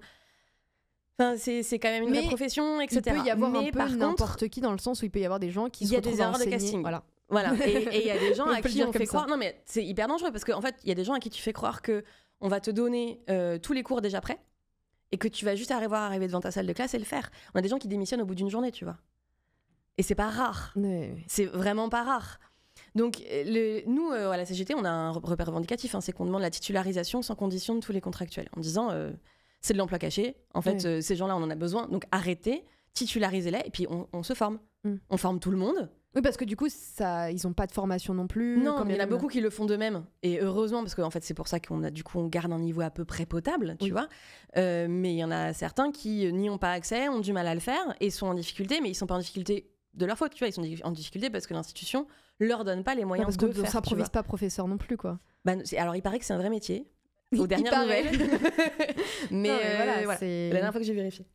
Enfin, c'est, quand même une profession, etc. Il peut y avoir n'importe qui dans le sens où il peut y avoir des gens qui Il y a des erreurs de casting. Voilà. Voilà. Et il y a des gens à qui on fait croire. Non, mais c'est hyper dangereux parce qu'en fait, il y a des gens à qui tu fais croire que on va te donner euh, tous les cours déjà prêts et que tu vas juste arriver, arriver devant ta salle de classe et le faire. On a des gens qui démissionnent au bout d'une journée, tu vois. Et c'est pas rare. C'est vraiment pas rare. Donc, euh, nous, euh, à la CGT, on a un repère revendicatif, hein, c'est qu'on demande la titularisation sans condition de tous les contractuels, en disant euh, c'est de l'emploi caché, en fait, ces gens-là, on en a besoin, donc arrêtez, titularisez-les, et puis on, se forme. Mm. On forme tout le monde. Oui, parce que du coup, ça, ils n'ont pas de formation non plus. Non, comme il y en a beaucoup qui le font d'eux-mêmes. Et heureusement, parce que en fait, c'est pour ça qu'on a du coup, on garde un niveau à peu près potable, tu vois. mais il y en a certains qui n'y ont pas accès, ont du mal à le faire et sont en difficulté, mais ils sont pas en difficulté de leur faute, tu vois, ils sont en difficulté parce que l'institution leur donne pas les moyens ouais, de faire. Parce qu'on s'improvise pas professeur non plus, quoi. Bah, alors, il paraît que c'est un vrai métier, aux dernières nouvelles. mais, voilà, c'est la dernière fois que j'ai vérifié.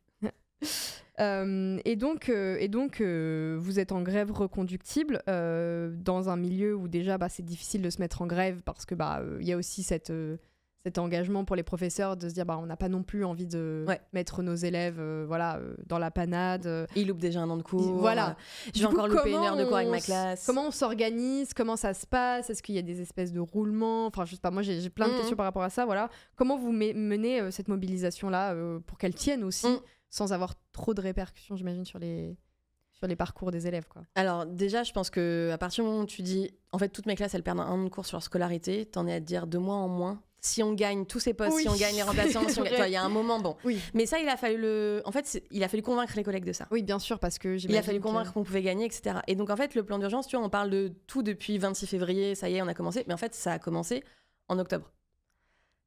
Euh, et donc, euh, et donc euh, vous êtes en grève reconductible dans un milieu où déjà bah, c'est difficile de se mettre en grève parce que bah il y a aussi cette cet engagement pour les professeurs de se dire bah on n'a pas non plus envie de mettre nos élèves euh, voilà euh, dans la panade euh. ils loupent déjà un an de cours voilà j'ai encore loupé une heure de cours avec ma classe comment on s'organise comment ça se passe est-ce qu'il y a des espèces de roulements enfin je sais pas moi j'ai plein de mm. questions par rapport à ça voilà comment vous menez cette mobilisation là pour qu'elle tienne aussi mm. sans avoir trop de répercussions j'imagine sur les sur les parcours des élèves quoi. Alors déjà, je pense que à partir du moment où tu dis en fait toutes mes classes elles perdent un an de cours sur leur scolarité, t'en es à dire deux mois en moins, si on gagne tous ces postes, si on gagne les remplaçants, il y a un moment bon. Mais ça, il a fallu le, en fait, il a fallu convaincre les collègues de ça. Oui, bien sûr, parce que il a fallu convaincre qu'on pouvait gagner, etc. Et donc en fait, le plan d'urgence, tu vois, on parle de tout depuis 26 février, ça y est, on a commencé, mais en fait, ça a commencé en octobre.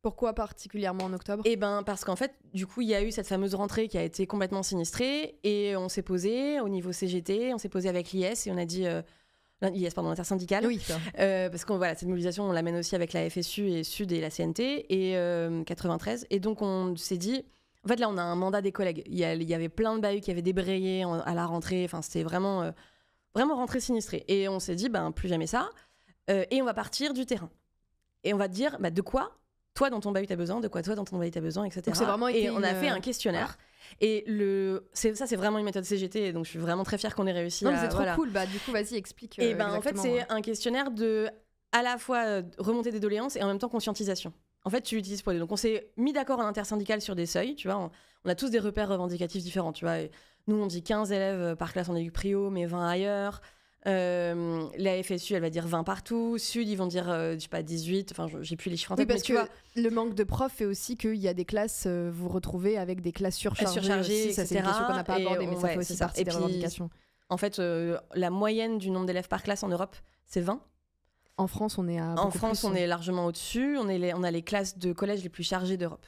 Pourquoi particulièrement en octobre Eh ben parce qu'en fait, du coup, il y a eu cette fameuse rentrée qui a été complètement sinistrée et on s'est posé au niveau CGT, on s'est posé avec l'IS et on a dit. Euh, a pardon, l'intersyndicale. Oui, euh, parce qu'on voilà, cette mobilisation, on l'amène aussi avec la FSU et Sud et la CNT et 93. Euh, et donc on s'est dit, en fait là, on a un mandat des collègues. Il y, avait plein de bahus qui avaient débrayé à la rentrée. Enfin, c'était vraiment, euh, vraiment rentrée sinistrée. Et on s'est dit, ben plus jamais ça. et on va partir du terrain. Et on va te dire, bah, de quoi toi dans ton bahut t'as besoin, de quoi toi dans ton bahut t'as besoin, etc. vraiment et on a fait un questionnaire. Et ça, c'est vraiment une méthode CGT, donc je suis vraiment très fière qu'on ait réussi. Non, c'est trop cool. Bah, du coup, vas-y, explique. et euh, ben, en fait, c'est hein. un questionnaire de à la fois euh, remonter des doléances et en même temps conscientisation. En fait, tu l'utilises pour les Donc, on s'est mis d'accord en intersyndical sur des seuils, tu vois. On, a tous des repères revendicatifs différents, tu vois. nous, on dit 15 élèves euh, par classe en éduc prio, mais 20 ailleurs. Euh, la FSU, elle va dire 20 partout. Sud, ils vont dire, euh, je sais pas, 18. Enfin, j'ai plus les chiffres en tête. Oui, parce que le manque de profs fait aussi qu'il y a des classes, vous euh, vous retrouvez avec des classes surchargées. ça, c'est une question qu'on n'a pas abordée, mais ça fait aussi partie des revendications. En fait, la moyenne du nombre d'élèves par classe en Europe, c'est 20. En France, on est à. En France, on est largement au-dessus. On, est on a les classes de collège les plus chargées d'Europe.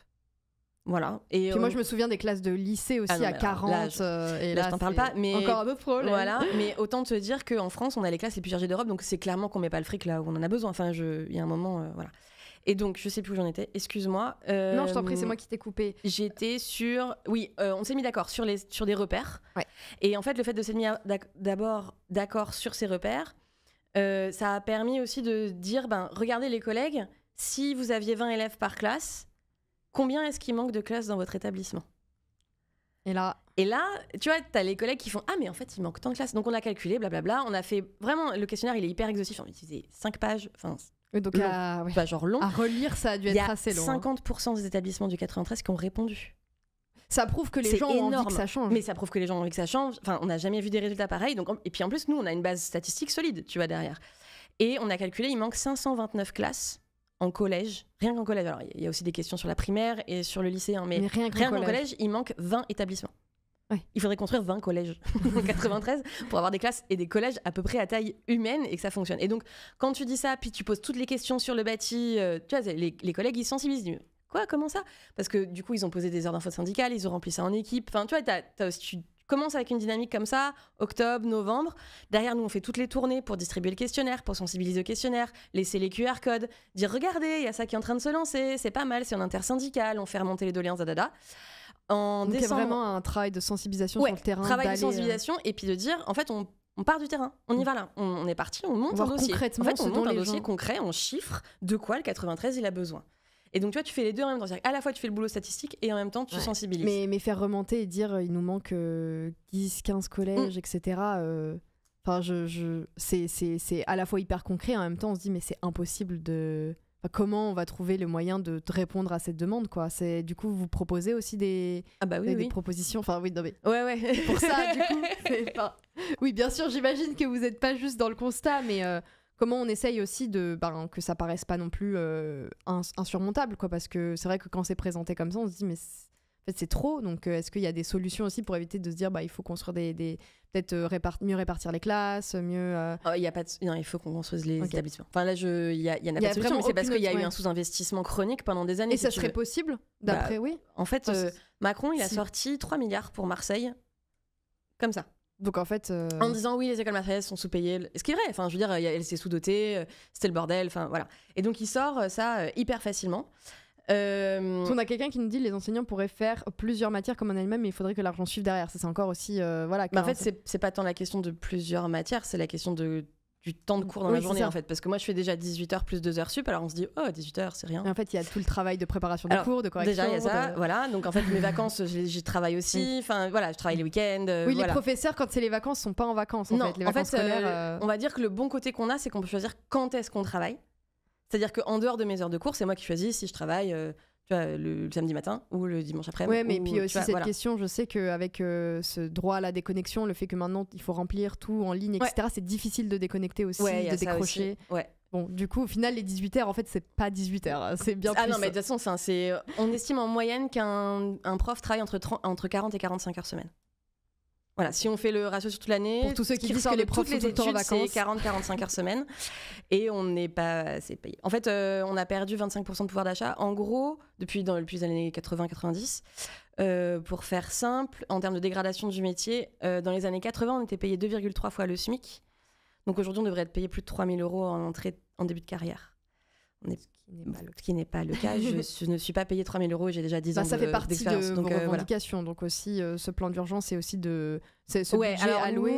Voilà. Et moi, euh, je me souviens des classes de lycée aussi ah à 40. Là, je, euh, t'en parle pas. Mais encore un peu problème. Voilà. mais autant te dire qu'en France, on a les classes les plus chargées d'Europe, donc c'est clairement qu'on met pas le fric là où on en a besoin. Enfin, il y a un moment, euh, voilà. Et donc, je sais plus où j'en étais. Excuse-moi. non, je t'en prie, c'est moi qui t'ai coupé. J'étais sur, oui, on s'est mis d'accord sur les sur des repères. Et en fait, le fait de s'être mis d'abord d'accord sur ces repères, ça a permis aussi de dire, ben, regardez les collègues, si vous aviez 20 élèves par classe combien est-ce qu'il manque de classes dans votre établissement Et là. Et là, tu vois, tu as les collègues qui font Ah, mais en fait, il manque tant de classes. Donc on a calculé, blablabla. On a fait vraiment, le questionnaire, il est hyper exhaustif. On utilisé cinq pages. Enfin, donc à, genre long. à relire, ça a dû être assez long. Il y 50% des établissements du 93 qui ont répondu. Ça prouve que les gens ont envie que ça change. Mais ça prouve que les gens ont envie que ça change. Enfin, on n'a jamais vu des résultats pareils. Donc, et puis en plus, nous, on a une base statistique solide, tu vois, derrière. Et on a calculé, il manque 529 classes en collège, rien qu'en collège, alors il y a aussi des questions sur la primaire et sur le lycée, hein, mais, rien qu'en collège. il manque 20 établissements. Ouais. Il faudrait construire 20 collèges en 93 pour avoir des classes et des collèges à peu près à taille humaine et que ça fonctionne. Et donc, quand tu dis ça, puis tu poses toutes les questions sur le bâti, euh, tu vois, les, les, collègues, ils sensibilisent. Quoi Comment ça Parce que du coup, ils ont posé des heures d'infos syndicale, ils ont rempli ça en équipe. Enfin, tu vois, tu as, tu commence avec une dynamique comme ça, octobre, novembre. Derrière nous, on fait toutes les tournées pour distribuer le questionnaire, pour sensibiliser au questionnaire, laisser les QR codes, dire regardez, il y a ça qui est en train de se lancer, c'est pas mal, c'est en intersyndical, on fait remonter les doléances, dada. En Donc vraiment un travail de sensibilisation sur le terrain. Travail de euh, sensibilisation et puis de dire en fait on part du terrain, on y mm. va là, on, est parti, on monte un dossier. en fait, on monte un dossier concret, on chiffre de quoi le 93 il a besoin. Et donc, tu tu fais les deux en même temps. cest -à, dire à la fois, tu fais le boulot statistique et en même temps, tu sensibilises. Mais, faire remonter et dire il nous manque 10, euh, 15 collèges, mm. etc. Euh, je, je... c'est à la fois hyper concret, en même temps, on se dit, mais c'est impossible de. comment on va trouver le moyen de, répondre à cette demande, quoi C'est Du coup, vous proposez aussi des, ah bah des, propositions. Enfin, oui, Pour ça, du coup. Oui, bien sûr, j'imagine que vous n'êtes pas juste dans le constat, mais. Euh, comment on essaye aussi de ben, que ça paraisse pas non plus euh, insurmontable, quoi, parce que c'est vrai que quand c'est présenté comme ça, on se dit mais c'est trop. Donc, euh, est-ce qu'il y a des solutions aussi pour éviter de se dire, bah, il faut construire des, peut-être euh, mieux répartir les classes, mieux. Ah, il y a pas non, il faut qu'on construise les établissements. Enfin, là, je, il y, en a, pas de solution, c'est parce qu'il y a eu un sous-investissement chronique pendant des années. Et ça serait possible, bah, d'après, oui. En fait, Macron, il a sorti 3 milliards pour Marseille, comme ça. Donc en fait. Euh, en disant oui, les écoles maternelles sont sous-payées. Ce qui est vrai, enfin, je veux dire, elle s'est sous-dotée, euh, c'était le bordel, enfin voilà. Et donc il sort euh, ça hyper facilement. On a quelqu'un qui nous dit les enseignants pourraient faire plusieurs matières comme en elle-même mais il faudrait que l'argent suive derrière. Ça, c'est encore aussi. voilà, en fait, c'est pas tant la question de plusieurs matières, c'est la question de du temps de cours dans la journée en fait parce que moi je fais déjà 18h plus 2 heures sup alors on se dit oh 18h c'est rien. en fait il y a tout le travail de préparation de cours de correction. Déjà il y ça voilà donc en fait mes vacances je travaille aussi enfin voilà je travaille les week-ends. Euh, oui les professeurs quand c'est les vacances sont pas en vacances en fait en fait, euh, euh, On va dire que le bon côté qu'on a c'est qu'on peut choisir quand est-ce qu'on travaille. C'est-à-dire qu'en dehors de mes heures de cours c'est moi qui choisis si je travaille tu vois, le, samedi matin ou le dimanche après. Oui, mais puis aussi cette question, je sais qu'avec avec euh, ce droit à la déconnexion, le fait que maintenant il faut remplir tout en ligne, etc., c'est difficile de déconnecter aussi, de décrocher. Ouais. Bon, du coup, au final, les 18h, en fait, c'est pas 18h, hein, c'est bien ah plus. Ah non, mais de toute façon, c'est, on estime en moyenne qu'un un prof travaille entre, 30, entre 40 et 45 heures semaine. Voilà, si on fait le ratio sur toute l'année, pour tous ceux qui, disent que les profs en vacances, c'est 40-45 heures semaine, et on n'est pas assez payé. En fait, euh, on a perdu 25% de pouvoir d'achat. En gros, depuis dans les années 80-90, euh, pour faire simple, en termes de dégradation du métier, euh, dans les années 80, on était payé 2,3 fois le SMIC. Donc aujourd'hui, on devrait être payé plus de 3000 euros en entrée en début de carrière. On est ce qui n'est pas, le cas. je, ne suis pas payée 3000 euros, j'ai déjà 10 bah, ans Ça fait partie de donc, euh, revendications. Donc aussi, euh, ce plan d'urgence, c'est aussi de... C'est ce budget alloué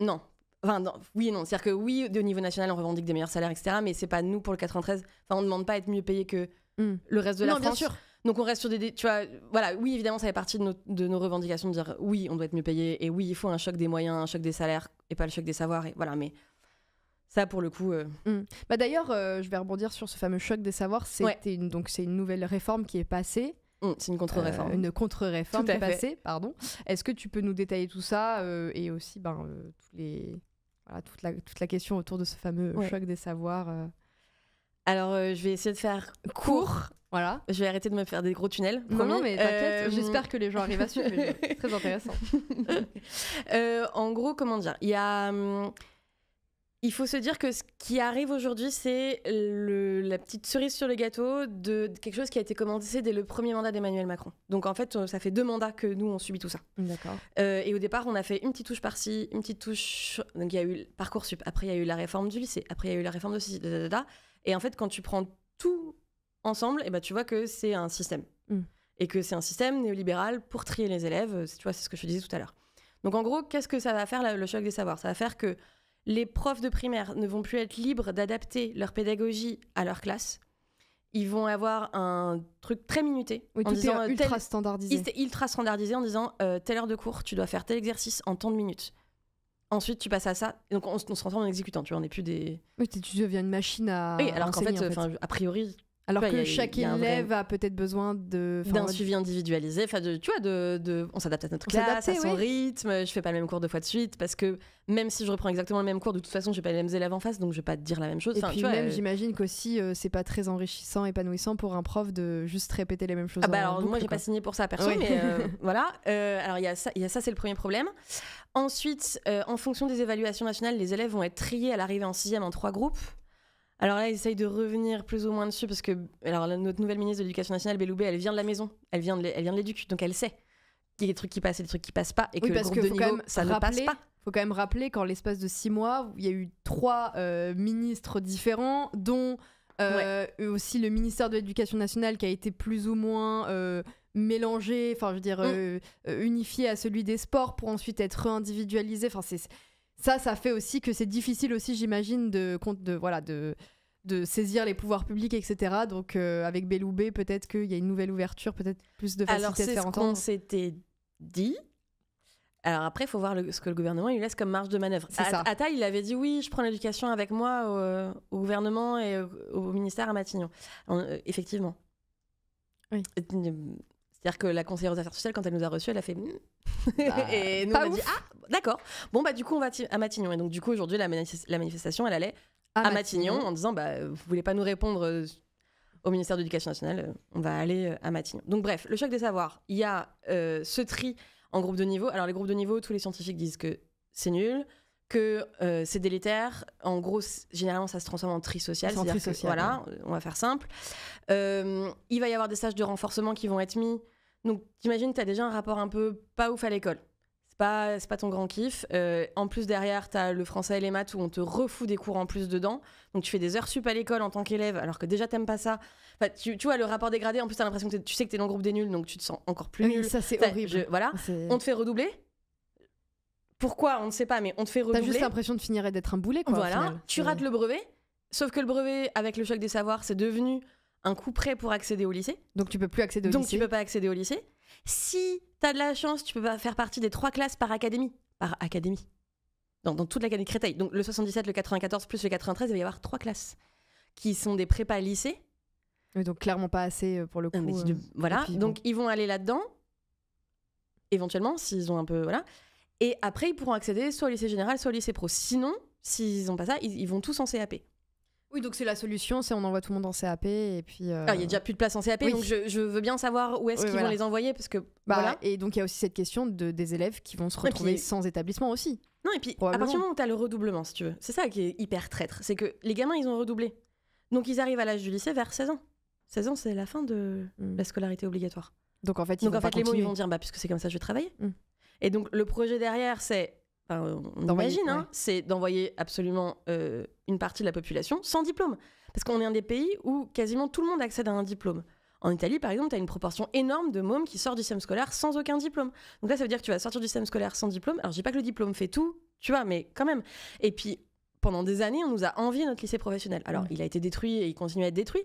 Non. Enfin, et oui non. C'est-à-dire que oui, au niveau national, on revendique des meilleurs salaires, etc. Mais c'est pas nous pour le 93. Enfin, on ne demande pas à être mieux payé que hmm. le reste de la non, France. Bien sûr. Donc on reste sur des, tu vois, voilà, oui évidemment ça fait partie de nos, de nos, revendications de dire oui on doit être mieux payé et oui il faut un choc des moyens, un choc des salaires et pas le choc des savoirs et voilà mais ça, pour le coup. Euh. Mm. Bah, D'ailleurs, euh, je vais rebondir sur ce fameux choc des savoirs. C'est donc une, une nouvelle réforme qui est passée. Mm, c'est une contre-réforme. Euh, une contre-réforme qui est passée, pardon. Est-ce que tu peux nous détailler tout ça et aussi ben, tous les... voilà, toute, la, toute la question autour de ce fameux choc des savoirs Alors, je vais essayer de faire court. Voilà. Je vais arrêter de me faire des gros tunnels. Non, mais t'inquiète, j'espère que les gens arrivent à suivre. très intéressant. en gros, comment dire Il y a. Hum, il faut se dire que ce qui arrive aujourd'hui, c'est la petite cerise sur le gâteau de quelque chose qui a été commencé dès le premier mandat d'Emmanuel Macron. Donc en fait, euh, ça fait deux mandats que nous, on subit tout ça. D'accord. Euh, et au départ, on a fait une petite touche par-ci, une petite touche. Donc il y a eu sup. après il y a eu la réforme du lycée, après il y a eu la réforme de ceci, Et en fait, quand tu prends tout ensemble, et eh ben, tu vois que c'est un système. Mm. Et que c'est un système néolibéral pour trier les élèves. Tu vois, c'est ce que je disais tout à l'heure. Donc en gros, qu'est-ce que ça va faire, le choc des savoirs Ça va faire que les profs de primaire ne vont plus être libres d'adapter leur pédagogie à leur classe. Ils vont avoir un truc très minuté. Oui, tout euh, ultra standardisé. Ultra standardisé en disant euh, telle heure de cours, tu dois faire tel exercice en tant de minutes. Ensuite, tu passes à ça. donc, on, se transforme en exécutant. Tu vois, on plus des. Oui, tu deviens une machine à. Oui, alors qu'en fait, fait. a priori, alors que chaque élève a peut-être besoin de d'un suivi individualisé, enfin tu vois, de, de... on s'adapte à notre classe, à son rythme. Je fais pas le même cours deux fois de suite parce que même si je reprends exactement le même cours, de toute façon, j'ai pas les mêmes élèves en face, donc je vais pas te dire la même chose. Et puis même, euh, j'imagine qu'aussi ce euh, c'est pas très enrichissant, épanouissant pour un prof de juste répéter les mêmes choses. Ah bah alors moi j'ai pas signé pour ça, personne mais euh, voilà. alors il ça, y a ça c'est le premier problème. Ensuite, en fonction des évaluations nationales, les élèves vont être triés à l'arrivée en sixième en trois groupes. Alors là, essaye de revenir plus ou moins dessus parce que alors notre nouvelle ministre de l'Éducation nationale, Belloubet, elle vient de la maison, elle vient de, elle vient de l'éduc, donc elle sait qu'il y a des trucs qui passent et des trucs qui passent pas et que parce le groupe que de niveau, ça ne passe pas. Faut quand même rappeler qu'en l'espace de six mois, il y a eu trois euh, ministres différents, dont euh, aussi le ministère de l'Éducation nationale qui a été plus ou moins euh, mélangé, enfin je veux dire mm. unifié à celui des sports pour ensuite être individualisé. Enfin c'est ça, ça fait aussi que c'est difficile aussi, j'imagine, de, de, voilà, de, de saisir les pouvoirs publics, etc. Donc euh, avec Belloubet, peut-être qu'il y a une nouvelle ouverture, peut-être plus de facilité Alors, à faire entendre. Alors c'est s'était dit. Alors après, il faut voir le, ce que le gouvernement lui laisse comme marge de manœuvre. Atta, il avait dit oui, je prends l'éducation avec moi au, gouvernement et au, ministère à Matignon. Euh, effectivement. Oui. Euh, c'est-à-dire que la conseillère aux affaires sociales, quand elle nous a reçus, elle a fait. Hmm. Bah, et nous, on a dit Ah, d'accord. Bon, bah, du coup, on va à Matignon. Et donc, du coup, aujourd'hui, la, manifestation, elle allait à, Matignon. en disant Bah, euh, vous voulez pas nous répondre euh, au ministère de l'Éducation nationale, euh, on va aller à Matignon. Donc, bref, le choc des savoirs. Il y a ce tri en groupe de niveau. Alors, les groupes de niveau, tous les scientifiques disent que c'est nul que c'est délétère. En gros, généralement, ça se transforme en tri social. cest tri social que, voilà, on va faire simple. il va y avoir des stages de renforcement qui vont être mis donc, t'imagines, t'as déjà un rapport un peu pas ouf à l'école. C'est pas, pas ton grand kiff. Euh, en plus, derrière, t'as le français et les maths où on te refout des cours en plus dedans. Donc, tu fais des heures sup à l'école en tant qu'élève, alors que déjà, t'aimes pas ça. Enfin, tu, vois, le rapport dégradé, en plus, t'as l'impression que tu sais que t'es dans le groupe des nuls, donc tu te sens encore plus oui, Ça, c'est horrible. voilà. On te fait redoubler. Pourquoi On ne sait pas, mais on te fait redoubler. T'as juste l'impression de finir d'être un boulet, quoi. Voilà. Tu rates le brevet. Sauf que le brevet, avec le choc des savoirs, c'est devenu un coup prêt pour accéder au lycée. Donc tu peux plus accéder au lycée. Donc tu peux pas accéder au lycée. Si tu as de la chance, tu peux pas faire partie des trois classes par académie. Par académie. Dans, toute l'académie Créteil. Donc le 77, le 94 plus le 93, il va y avoir trois classes qui sont des prépas lycée. donc clairement pas assez euh, pour le coup. Euh, voilà, donc ils vont aller là-dedans, éventuellement, s'ils ont un peu... Voilà. Et après, ils pourront accéder soit au lycée général, soit au lycée pro. Sinon, s'ils n'ont pas ça, ils vont tous en CAP. Oui, donc c'est la solution, c'est on envoie tout le monde en CAP et puis. Euh, ah, il y a déjà plus de place en CAP, donc je, veux bien savoir où est-ce qu'ils vont les envoyer parce que. Bah, voilà. Et donc il y a aussi cette question de, des élèves qui vont se retrouver sans établissement aussi. Non et puis à partir du moment où t'as le redoublement, si tu veux, c'est ça qui est hyper traître, c'est que les gamins ils ont redoublé, donc ils arrivent à l'âge du lycée vers 16 ans. 16 ans c'est la fin de mm. la scolarité obligatoire. Donc en fait, ils donc, vont en fait les mots ils vont dire bah puisque c'est comme ça je vais travailler. Mm. Et donc le projet derrière c'est on imagine, hein, c'est d'envoyer absolument euh, une partie de la population sans diplôme. Parce qu'on est un des pays où quasiment tout le monde accède à un diplôme. En Italie, par exemple, tu as une proportion énorme de mômes qui sortent du système scolaire sans aucun diplôme. Donc là, ça veut dire que tu vas sortir du système scolaire sans diplôme. Alors, je dis pas que le diplôme fait tout, tu vois, mais quand même. Et puis, pendant des années, on nous a envié notre lycée professionnel. Alors, mm. il a été détruit et il continue à être détruit.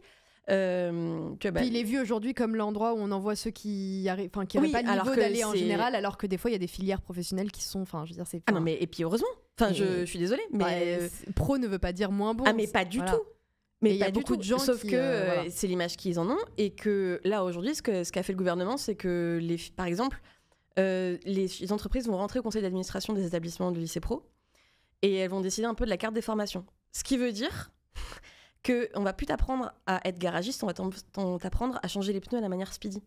Euh, puis bah il est vu aujourd'hui comme l'endroit où on envoie ceux qui arrivent, enfin qui n'ont pas le niveau d'aller en général, alors que des fois il y a des filières professionnelles qui sont, enfin je veux dire c'est. Ah mais et puis heureusement. Enfin je, suis désolée mais bah, pro ne veut pas dire moins bon. Ah mais pas du tout. Mais il y a beaucoup de gens sauf que euh, euh, c'est l'image qu'ils en ont et que là aujourd'hui ce qu'a ce fait le gouvernement c'est que les par exemple les, entreprises vont rentrer au conseil d'administration des établissements du lycée pro et elles vont décider un peu de la carte des formations. Ce qui veut dire on va plus t'apprendre à être garagiste, on va t'apprendre à changer les pneus à la manière speedy.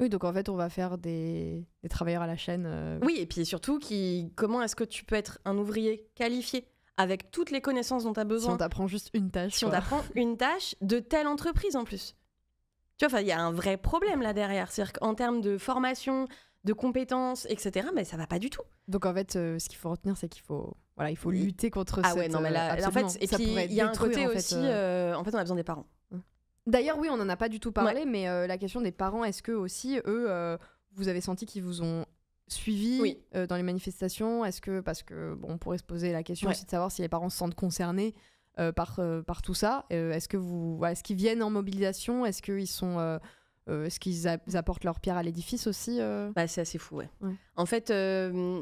Oui, donc en fait, on va faire des, travailleurs à la chaîne. Euh. Oui, et puis surtout, qui... comment est-ce que tu peux être un ouvrier qualifié avec toutes les connaissances dont tu as besoin Si on t'apprend juste une tâche. Si on t'apprend une tâche de telle entreprise en plus. Tu vois, il y a un vrai problème là derrière. C'est-à-dire qu'en termes de formation, de compétences, etc. Mais ça va pas du tout. Donc en fait, euh, ce qu'il faut retenir, c'est qu'il faut voilà, il faut lutter contre ah euh, et puis il y a un côté aussi euh, en fait on a besoin des parents hein. d'ailleurs oui on en a pas du tout parlé mais la question des parents est-ce que aussi eux vous avez senti qu'ils vous ont suivi dans les manifestations est-ce que parce que bon on pourrait se poser la question aussi de savoir si les parents se sentent concernés par par tout ça est-ce que vous est-ce qu'ils viennent en mobilisation est-ce qu'ils sont est-ce euh, qu'ils apportent leur pierre à l'édifice aussi euh. bah, C'est assez fou, ouais. En fait, euh,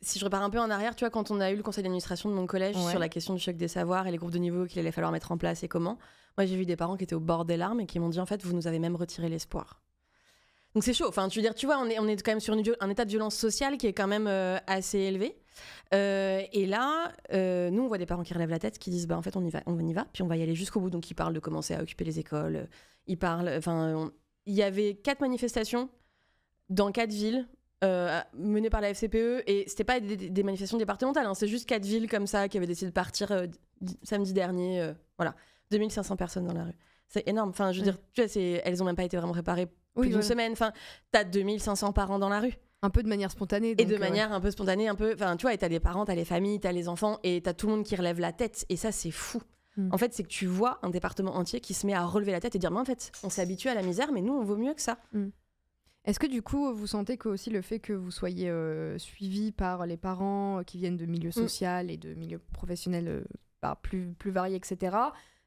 si je repars un peu en arrière, tu vois, quand on a eu le conseil d'administration de mon collège sur la question du choc des savoirs et les groupes de niveau qu'il allait falloir mettre en place et comment, moi j'ai vu des parents qui étaient au bord des larmes et qui m'ont dit en fait, vous nous avez même retiré l'espoir. Donc c'est chaud. Enfin, tu veux dire, tu vois, on est, on est quand même sur un état de violence sociale qui est quand même assez élevé. et là, nous, on voit des parents qui relèvent la tête, qui disent, bah en fait, on y va, on y va, puis on va y aller jusqu'au bout. Donc ils parlent de commencer à occuper les écoles. Ils parlent, enfin, il y avait quatre manifestations dans quatre villes euh, menées par la FCPE. Et c'était pas des, manifestations départementales, hein. c'est juste quatre villes comme ça qui avaient décidé de partir euh, samedi dernier. Euh, voilà, 2500 personnes dans la rue. C'est énorme. Enfin, je veux dire, tu elles ont même pas été vraiment réparées plus d'une semaine. Enfin, t'as 2500 parents dans la rue. Un peu de manière spontanée. et de manière un peu spontanée, un peu. Enfin, tu vois, et t'as les parents, t'as les familles, t'as les enfants, et t'as tout le monde qui relève la tête. Et ça, c'est fou. Mm. En fait, c'est que tu vois un département entier qui se met à relever la tête et dire, mais en fait, on s'est habitué à la misère, mais nous, on vaut mieux que ça. Mm. Est-ce que du coup, vous sentez que aussi le fait que vous soyez euh, suivi par les parents euh, qui viennent de milieux mm. sociaux et de milieux professionnels euh, bah, plus, plus variés, etc.,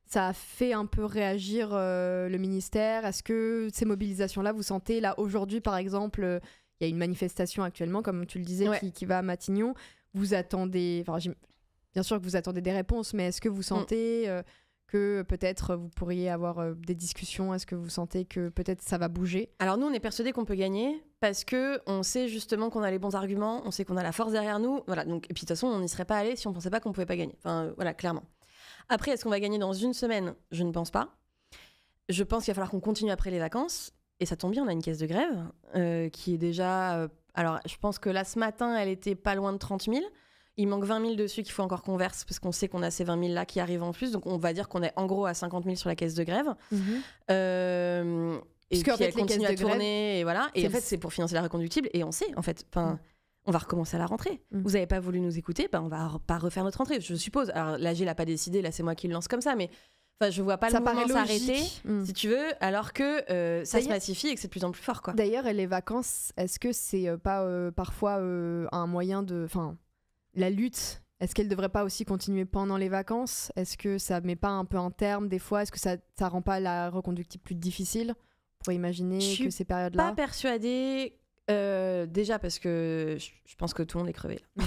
ça a fait un peu réagir le ministère Est-ce que ces mobilisations-là, vous sentez, là, aujourd'hui, par exemple, il y a une manifestation actuellement, comme tu le disais, qui, va à Matignon vous attendez, bien sûr que vous attendez des réponses, mais est-ce que vous mm. sentez euh, que peut-être euh, vous pourriez avoir euh, des discussions Est-ce que vous sentez que peut-être ça va bouger Alors nous, on est persuadés qu'on peut gagner parce que on sait justement qu'on a les bons arguments, on sait qu'on a la force derrière nous. Voilà, donc, et puis de toute façon, on n'y serait pas allé si on pensait pas qu'on pouvait pas gagner. Enfin, voilà, clairement. Après, est-ce qu'on va gagner dans une semaine Je ne pense pas. Je pense qu'il va falloir qu'on continue après les vacances. Et ça tombe bien, on a une caisse de grève qui est déjà... alors, je pense que là, ce matin, elle était pas loin de 30 000. Il manque 20 000 dessus qu'il faut encore qu'on verse parce qu'on sait qu'on a ces 20 000 là qui arrivent en plus. Donc on va dire qu'on est en gros à 50 000 sur la caisse de grève. Mhm. Euh, et puis continue à tourner et voilà. Et en fait c'est pour financer la reconductible et on sait en fait. Enfin, mm. On va recommencer à la rentrée. Mm. Vous n'avez pas voulu nous écouter, ben on va pas refaire notre rentrée, je suppose. Alors là, n'a l'a pas décidé, là c'est moi qui le lance comme ça, mais Enfin, je vois pas ça le s'arrêter, mm. si tu veux, alors que euh, ça se massifie et que c'est de plus en plus fort, quoi. D'ailleurs, les vacances, est-ce que c'est euh, pas euh, parfois un moyen de, enfin, la lutte, est-ce qu'elle ne devrait pas aussi continuer pendant les vacances Est-ce que ça ne met pas un peu un terme des fois Est-ce que ça ne rend pas la reconductible plus difficile pour imaginer que ces périodes-là Je suis pas persuadée euh, déjà parce que je pense que tout le monde est crevé. Là.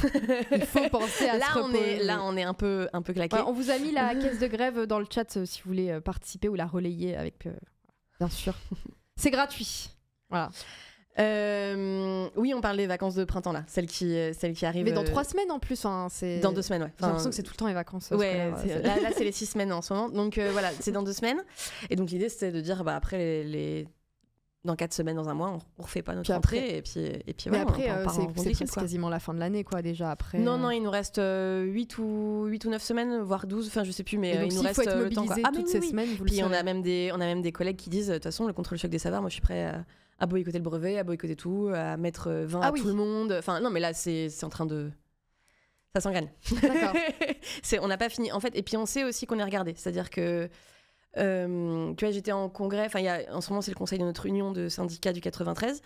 Il faut penser à là on est là on est un peu un peu claqué. on vous a mis la caisse de grève dans le chat euh, si vous voulez euh, participer ou la relayer avec bien sûr. C'est gratuit. Voilà. Euh, oui, on parle des vacances de printemps là, celles qui, euh, celles qui arrivent. Mais dans trois euh, semaines en plus, hein, c'est. Dans deux semaines, ouais. J'ai l'impression que c'est tout le temps les vacances. Ouais, là, c'est les six semaines en ce moment. Donc voilà, c'est dans deux semaines. Et donc l'idée c'était de dire, bah après les, Dans quatre semaines, dans un mois, on refait pas notre entrée et puis et puis voilà. Mais après, c'est quasiment la fin de l'année, quoi. Déjà après. Non, non, il nous reste 8 ou 8 ou 9 semaines, voire 12 Enfin, je sais plus, mais il nous reste le temps. Ah, toutes ces semaines. puis on a même des on a même des collègues qui disent, de toute façon, le contrôle choc des saveurs, moi, je suis prêt. à à boycotter le brevet, à boycotter tout, à mettre 20 euh, ah à tout le monde. Enfin, non, mais là, c'est en train de. Ça s'engraine. D'accord. on n'a pas fini. En fait, et puis on sait aussi qu'on est regardé. C'est-à-dire que. Euh, tu vois, j'étais en congrès, enfin, en ce moment, c'est le conseil de notre union de syndicats du 93.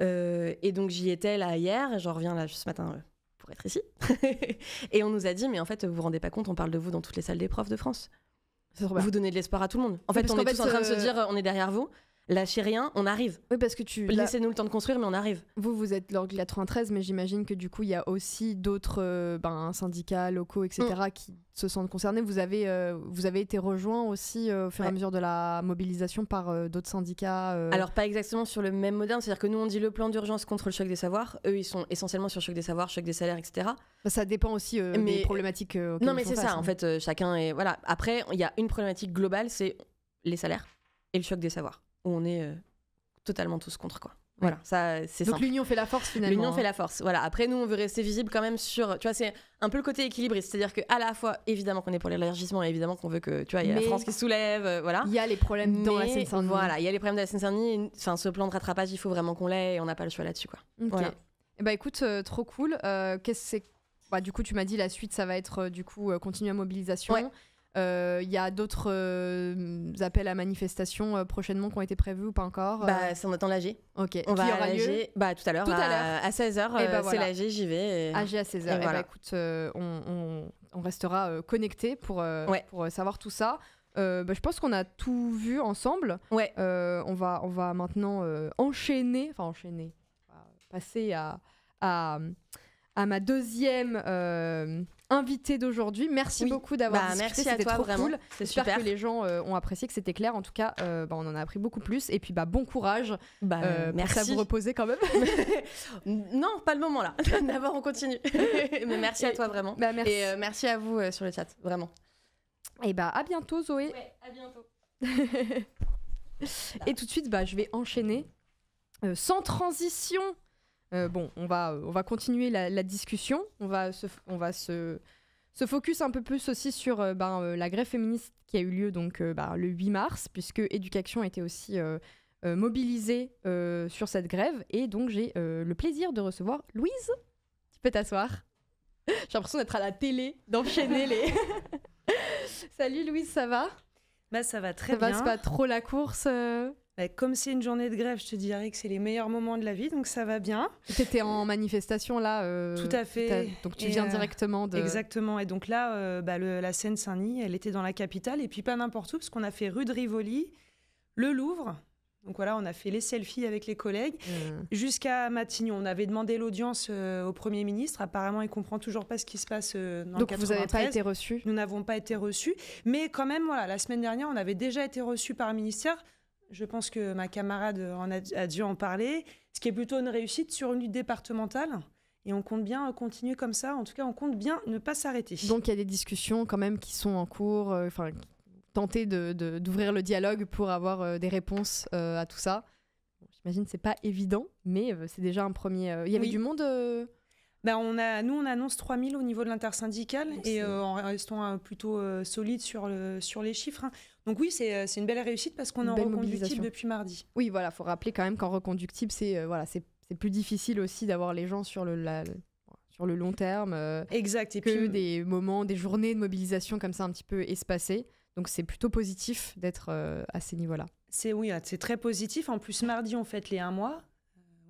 Euh, et donc, j'y étais là hier, j'en reviens là ce matin pour être ici. et on nous a dit, mais en fait, vous vous rendez pas compte, on parle de vous dans toutes les salles des profs de France. Vous donnez de l'espoir à tout le monde. En fait, on est tous en train de se dire, on est derrière vous lâchez rien, on arrive. Oui, parce que tu. Laissez-nous le temps de construire, mais on arrive. Vous, vous êtes l'orgue 93, mais j'imagine que du coup, il y a aussi d'autres euh, ben, syndicats locaux, etc., mm. qui se sentent concernés. Vous avez, euh, vous avez été rejoint aussi euh, au fur et à mesure de la mobilisation par d'autres syndicats. Alors, pas exactement sur le même modèle, c'est-à-dire que nous, on dit le plan d'urgence contre le choc des savoirs. Eux, ils sont essentiellement sur le choc des savoirs, choc des salaires, etc. Bah, ça dépend aussi des problématiques. non, mais c'est ça, en hein. fait, chacun Voilà. Après, il y a une problématique globale, c'est les salaires et le choc des savoirs où on est euh, totalement tous contre quoi. Voilà, ça c'est Donc l'union fait la force finalement. L'union hein. fait la force. Voilà, après nous on veut rester visible quand même sur tu vois c'est un peu le côté équilibré. c'est-à-dire que à la fois évidemment qu'on est pour l'élargissement et évidemment qu'on veut que tu vois il y a la France qui se soulève euh, voilà. Il y a les problèmes dans la Seine-Saint-Denis. Voilà, il y a les problèmes de la Seine-Saint-Denis, enfin ce plan de rattrapage, il faut vraiment qu'on l'ait et on n'a pas le choix là-dessus quoi. Ok. Voilà. Et eh bah ben, écoute, euh, trop cool. qu'est-ce que c'est bah, du coup, tu m'as dit la suite, ça va être du coup continue à mobilisation. Il euh, y a d'autres euh, appels à manifestation euh, prochainement qui ont été prévus ou pas encore Bah, c'est en attend l'AG. Ok. On va l'AG bah, tout à l'heure. À, 16h, eh ben c'est l'AG, j'y vais. AG à 16h. Et eh ben écoute, on, restera connecté pour, pour savoir tout ça. Bah, je pense qu'on a tout vu ensemble. Ouais. on, va, on va maintenant enchaîner, enfin enchaîner, passer à, à, à ma deuxième invité d'aujourd'hui. Merci beaucoup d'avoir bah, Merci à toi, vraiment. C'est super. que les gens euh, ont apprécié, que c'était clair. En tout cas, euh, bah, on en a appris beaucoup plus. Et puis, bah, bon courage. Bah, euh, merci. à vous reposer quand même. non, pas le moment là. D'abord, on continue. Mais merci à toi, vraiment. Bah, merci. Et merci à vous sur le chat, vraiment. Et bah, à bientôt, Zoé. à bientôt. et tout de suite, bah, je vais enchaîner. sans transition euh, bon, on va, euh, on va continuer la, discussion. On va, se, on va se, focus un peu plus aussi sur euh, ben, la grève féministe qui a eu lieu donc ben, le 8 mars, puisque Éducation était aussi mobilisée sur cette grève. Et donc, j'ai le plaisir de recevoir Louise. Tu peux t'asseoir. j'ai l'impression d'être à la télé, d'enchaîner les. Salut Louise, ça va bah, ça va très bien. Ça passe pas trop la course bah, comme c'est une journée de grève, je te dirais que c'est les meilleurs moments de la vie, donc ça va bien. Tu étais en manifestation là euh, Tout à fait. Donc tu viens euh, directement de. Exactement. Et donc là, euh, bah, la Seine-Saint-Denis, elle était dans la capitale, et puis pas n'importe où, parce qu'on a fait rue de Rivoli, le Louvre. Donc voilà, on a fait les selfies avec les collègues mmh. jusqu'à Matignon. On avait demandé l'audience au Premier ministre. Apparemment, il comprend toujours pas ce qui se passe dans Donc le Donc vous n'avez pas été reçu Nous n'avons pas été reçus. Mais quand même, voilà, la semaine dernière, on avait déjà été reçus par un ministère. Je pense que ma camarade en a, dû en parler. Ce qui est plutôt une réussite sur une lutte départementale. Et on compte bien continuer comme ça. En tout cas, on compte bien ne pas s'arrêter. Donc, il y a des discussions quand même qui sont en cours. Euh, enfin, tenter d'ouvrir de, le dialogue pour avoir euh, des réponses euh, à tout ça. J'imagine que c'est pas évident, mais c'est déjà un premier. Il y avait du monde ben on a, nous, on annonce 3000 au niveau de l'intersyndicale et euh, en restant euh, plutôt euh, solide sur, sur les chiffres. Hein. Donc oui, c'est une belle réussite parce qu'on est en reconductible depuis mardi. Oui, voilà, faut rappeler quand même qu'en reconductible, c'est voilà, c'est plus difficile aussi d'avoir les gens sur le... sur le long terme, exact. Et que puis... des moments, des journées de mobilisation comme ça un petit peu espacées. Donc c'est plutôt positif d'être à ces niveaux-là. C'est oui, c'est très positif. En plus, mardi, on fête les un mois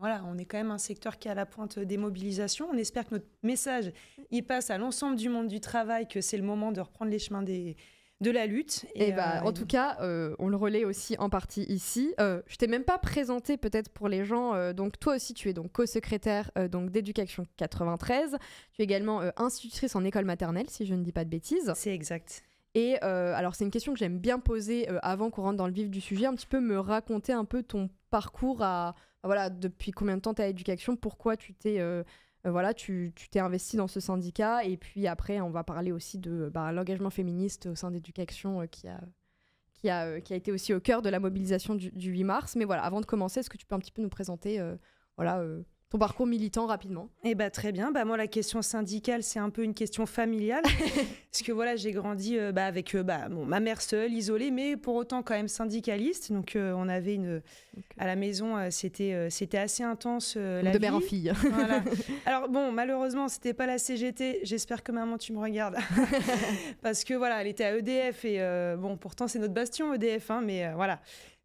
voilà, on est quand même un secteur qui est à la pointe des mobilisations. On espère que notre message il passe à l'ensemble du monde du travail, que c'est le moment de reprendre les chemins des, de la lutte. Et, bah, en tout cas, euh, on le relaie aussi en partie ici. Je euh, je t'ai même pas présenté peut-être pour les gens. donc toi aussi, tu es donc co-secrétaire donc d'éducation 93. Tu es également institutrice en école maternelle, si je ne dis pas de bêtises. C'est exact. Et alors c'est une question que j'aime bien poser avant qu'on rentre dans le vif du sujet, un petit peu me raconter un peu ton parcours à ah, voilà, depuis combien de temps tu éducation, pourquoi tu t'es euh, euh, voilà, tu t'es investi dans ce syndicat. Et puis après, on va parler aussi de euh, bah, l'engagement féministe au sein d'éducation qui, a, qui, a, qui a été aussi au cœur de la mobilisation du, 8 mars. Mais voilà, avant de commencer, est-ce que tu peux un petit peu nous présenter voilà, ton parcours militant rapidement. Eh bah, très bien. Bah, moi, la question syndicale, c'est un peu une question familiale. parce que voilà, j'ai grandi euh, bah, avec euh, bah, ma mère seule, isolée, mais pour autant quand même syndicaliste. Donc, euh, on avait une. À la maison, c'était c'était assez intense. la de mère en fille. Alors, bon, malheureusement, c'était pas la CGT. J'espère que maman, tu me regardes. parce que voilà, elle était à EDF et bon, pourtant, c'est notre bastion, EDF, hein, mais voilà.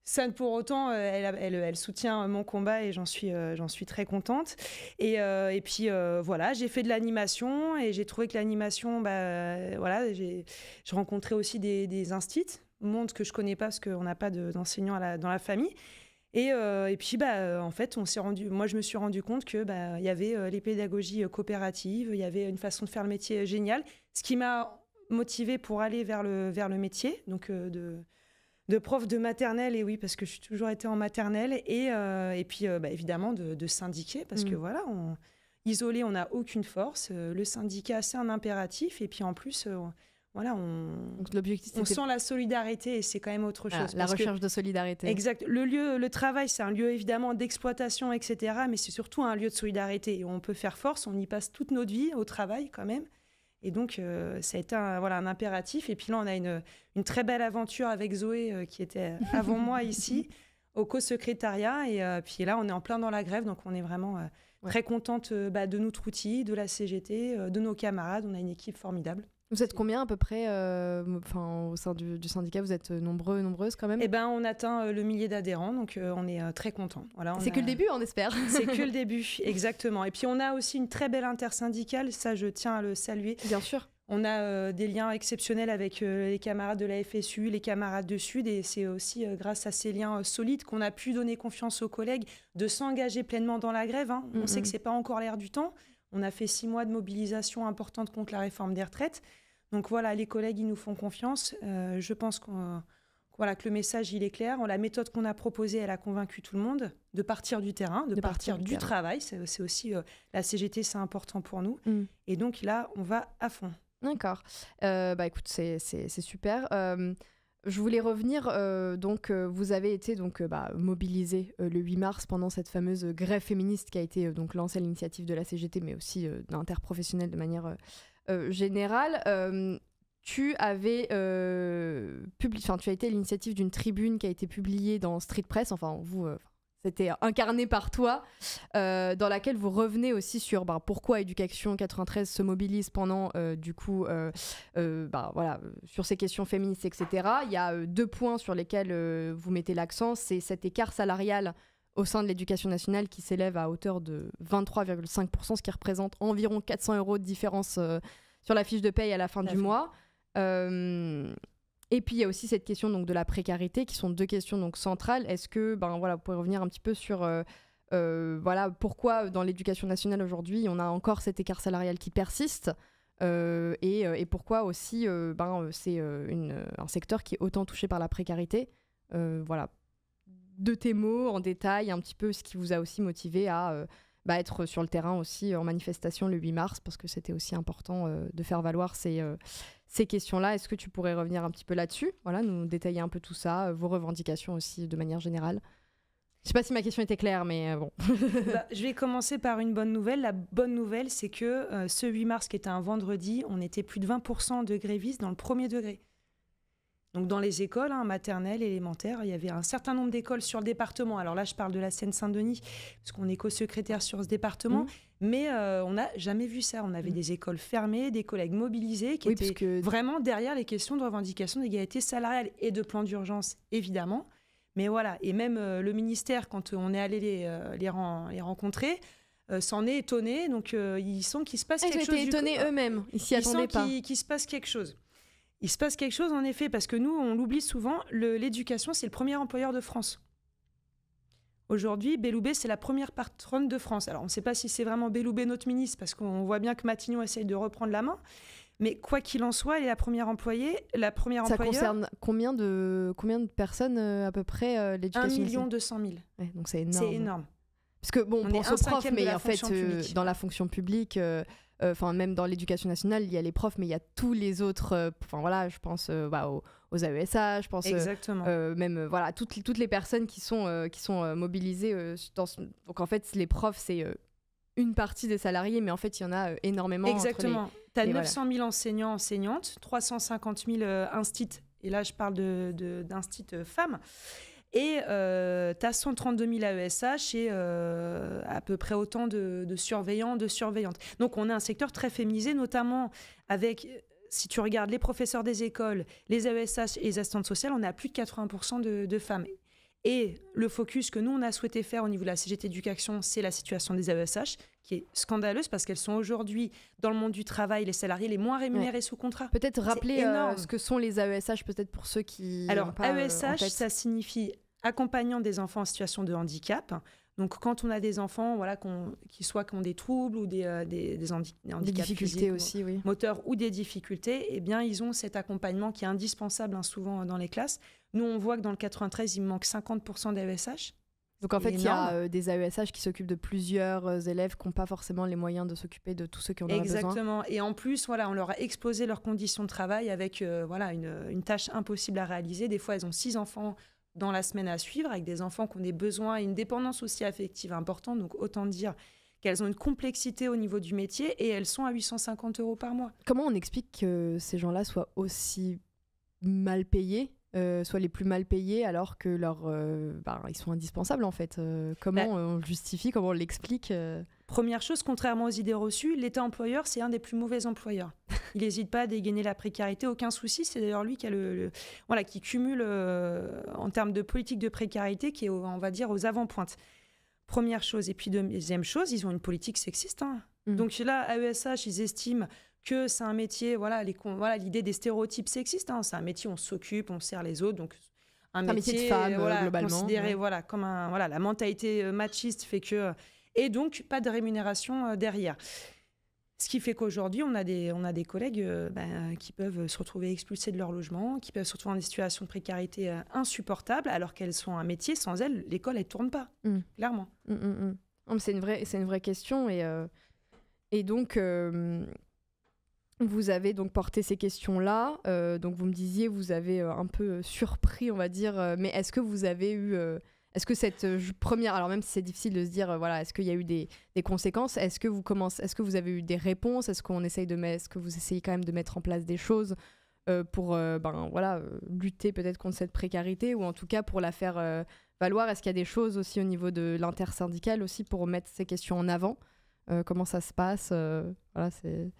Sans pour autant, euh, elle, elle, elle, soutient mon combat et j'en suis, euh, suis très contente. Et, euh, puis voilà, j'ai fait de l'animation et j'ai trouvé que l'animation, bah, voilà, j'ai rencontré aussi des, des instits, monde que je connais pas parce qu'on n'a pas d'enseignants dans la famille. Et, puis, bah, en fait, on rendu, moi, je me suis rendu compte que bah, y avait les pédagogies coopératives, il y avait une façon de faire le métier géniale, ce qui m'a motivée pour aller vers le, vers le métier, donc de, de prof de maternelle, et oui, parce que je suis toujours été en maternelle, et, euh, puis euh, bah, évidemment de, syndiquer, parce que mm. voilà, on, isolé, on n'a aucune force. Euh, le syndicat, c'est un impératif, et puis en plus, voilà, on, l'objectif, on sent la solidarité et c'est quand même autre chose. la recherche de solidarité. Exact. Le lieu, le travail, c'est un lieu évidemment d'exploitation, etc. Mais c'est surtout un lieu de solidarité. Et on peut faire force, on y passe toute notre vie au travail quand même. Et donc, euh, ça a été un, voilà, un impératif. Et puis là, on a une, très belle aventure avec Zoé, euh, qui était avant moi ici, au co-secrétariat. Et euh, puis là, on est en plein dans la grève, donc on est vraiment très contente bah, de notre outil, de la CGT, de nos camarades. On a une équipe formidable. Vous êtes combien à peu près euh, Au sein du, syndicat, vous êtes nombreux, nombreuses quand même Eh ben, on atteint euh, le millier d'adhérents, donc euh, on est très contents. Voilà, c'est que le début, on espère. C'est que le début, exactement. Et puis on a aussi une très belle intersyndicale, ça je tiens à le saluer. Bien sûr. On a des liens exceptionnels avec les camarades de la FSU, les camarades de Sud, et c'est aussi grâce à ces liens solides qu'on a pu donner confiance aux collègues de s'engager pleinement dans la grève. Hein. On mm, sait mm. que c'est pas encore l'air du temps, on a fait six mois de mobilisation importante contre la réforme des retraites. Donc voilà, les collègues, ils nous font confiance. Euh, je pense voilà, que le message, il est clair. La méthode qu'on a proposée, elle a convaincu tout le monde de partir du terrain, de, partir, du, travail. C'est, aussi, euh, la CGT, c'est important pour nous. Mm. Et donc là, on va à fond. D'accord. Euh, bah écoute, c'est, super. Je voulais revenir, euh, donc euh, vous avez été donc euh, bah, mobilisé le 8 mars pendant cette fameuse grève féministe qui a été donc lancée à l'initiative de la CGT, mais aussi interprofessionnelle de manière générale. tu avais publié, tu as été l'initiative d'une tribune qui a été publiée dans Street Press. Enfin, vous, c'était incarné par toi, euh, dans laquelle vous revenez aussi sur ben, pourquoi Éducation 93 se mobilise pendant, euh, du coup, bah, voilà, sur ces questions féministes, etc. Il y a deux points sur lesquels vous mettez l'accent, c'est cet écart salarial au sein de l'éducation nationale qui s'élève à hauteur de 23,5%, ce qui représente environ 400 euros de différence sur la fiche de paye à la fin du mois. Et puis il y a aussi cette question donc de la précarité, qui sont deux questions donc centrales. Est-ce que, ben voilà, vous pouvez revenir un petit peu sur euh, euh, voilà pourquoi euh, dans l'éducation nationale aujourd'hui on a encore cet écart salarial qui persiste et, et, pourquoi aussi ben c'est un secteur qui est autant touché par la précarité. voilà, de tes mots en détail un petit peu ce qui vous a aussi motivé à bah, être sur le terrain aussi en manifestation le 8 mars, parce que c'était aussi important euh, de faire valoir euh, ces, questions-là. Est-ce que tu pourrais revenir un petit peu là-dessus Voilà, nous détailler un peu tout ça, euh, vos revendications aussi de manière générale. Je sais pas si ma question était claire, mais bon. Bah, je vais commencer par une bonne nouvelle. La bonne nouvelle, c'est que ce 8 mars, qui était un vendredi, on était plus de 20% de grévistes dans le premier degré. Donc dans les écoles, hein, maternelles, élémentaires, il y avait un certain nombre d'écoles sur le département. Alors là, je parle de la Seine-Saint-Denis, parce qu'on est co-secrétaire sur ce département. Mmh. Mais euh, on n'a jamais vu ça. On avait mmh. des écoles fermées, des collègues mobilisés qui étaient vraiment derrière les questions de revendication d'égalité salariale et de plan d'urgence, évidemment. Mais voilà, et même euh, le ministère, quand euh, on est allé les, les, rencontrer, s'en est étonné. Donc, ah, ils sont qu'il se passe quelque chose. Ils étaient étonnés eux-mêmes. Ils s'y attendaient pas. se passe quelque chose. Il se passe quelque chose en effet, parce que nous, on l'oublie souvent, l'éducation, c'est le premier employeur de France. Aujourd'hui, Belloubet, c'est la première patronne de France. Alors, on ne sait pas si c'est vraiment béloubé notre ministre, parce qu'on voit bien que Matignon essaye de reprendre la main. Mais quoi qu'il en soit, elle est la première employée, la première Ça concerne combien de, combien de personnes euh, à peu près euh, l'éducation 1,2 million donc c'est énorme. C'est énorme. Parce que bon, on prof, mais en fait, euh, dans la fonction publique, Enfin, même dans l'éducation nationale, il y a les profs, mais il y a tous les autres. Euh, enfin, voilà, je pense euh, bah, aux, AESA, e je pense. à euh, même, voilà, toutes, toutes les personnes qui sont, qui sont mobilisées. dans Donc, en fait, les profs, c'est une partie des salariés, mais en fait, il y en a énormément. Exactement. Tu as 900 000 enseignants, enseignantes, 350 000 instits, et là, je parle d'instits de, de femmes, et tu as 132 000 AESH et à peu près autant de, surveillants, de surveillantes. Donc on a un secteur très féminisé, notamment avec, si tu regardes les professeurs des écoles, les AESH et les assistantes sociales, on a plus de 80% de, de femmes. Et le focus que nous, on a souhaité faire au niveau de la CGT Éducation, c'est la situation des AESH, qui est scandaleuse parce qu'elles sont aujourd'hui, dans le monde du travail, les salariés les moins rémunérés sous contrat. Peut-être rappeler euh, ce que sont les AESH, peut-être pour ceux qui. Alors, pas AESH, e ça signifie accompagnant des enfants en situation de handicap. Donc, quand on a des enfants, voilà, qui soient qui ont des troubles ou des, euh, des, handicaps difficultés aussi, oui. moteurs ou des difficultés, eh bien, ils ont cet accompagnement qui est indispensable hein, souvent dans les classes. Nous, on voit que dans le 93, il manque 50% d'AESH. E Donc en fait, il y a euh, des AESH qui s'occupent de plusieurs euh, élèves qui n'ont pas forcément les moyens de s'occuper de tous ceux qui en ont besoin. Exactement. Et en plus, voilà, on leur a exposé leurs conditions de travail avec voilà une, une, tâche impossible à réaliser. Des fois, elles ont six enfants dans la semaine à suivre avec des enfants qui ont des besoins et une dépendance aussi affective importante. Donc autant dire qu'elles ont une complexité au niveau du métier et elles sont à 850 euros par mois. Comment on explique que ces gens-là soient aussi mal payés euh, soient les plus mal payés alors que leur, euh, ben, ils sont indispensables en fait. Euh, comment bah, on justifie, comment on l'explique Première chose, contrairement aux idées reçues, l'État employeur, c'est un des plus mauvais employeurs. Il n'hésite pas à dégainer la précarité, aucun souci. C'est d'ailleurs lui qui, a le, voilà, qui cumule en termes de politique de précarité, qui est, on va dire, aux avant-pointes. Première chose. Et puis deuxième chose, ils ont une politique sexiste. Hein. Mmh. Donc là, à e ils estiment que c'est un métier, voilà, les, voilà l'idée des stéréotypes sexistes, hein, c'est un métier, on s'occupe, on sert les autres, donc un, métier, de femme euh, globalement, considéré voilà comme un voilà la mentalité euh, machiste fait que euh, et donc pas de rémunération derrière. Ce qui fait qu'aujourd'hui, on, a des, on a des collègues ben, qui peuvent se retrouver expulsés de leur logement, qui peuvent se retrouver dans des situations de précarité insupportable insupportables, alors qu'elles sont un métier. Sans elles, l'école, elle tourne pas, mmh. clairement. Mmh, mmh, c'est une, vraie, une vraie question. Et, et donc, vous avez donc porté ces questions-là. Euh, donc vous me disiez, vous avez euh, un peu euh, surpris, on va dire. Mais est-ce que vous avez eu, est-ce que cette première, alors même si c'est difficile de se dire, voilà, est-ce qu'il y a eu des, des conséquences Est-ce que vous commencez, est-ce que vous avez eu des réponses Est-ce qu'on essaye de, mettre, ce que vous essayez quand même de mettre en place des choses pour, ben voilà, lutter peut-être contre cette précarité ou en tout cas pour la faire valoir Est-ce qu'il y a des choses aussi au niveau de l'intersyndicale aussi pour mettre ces questions en avant Comment ça se passe Voilà, c'est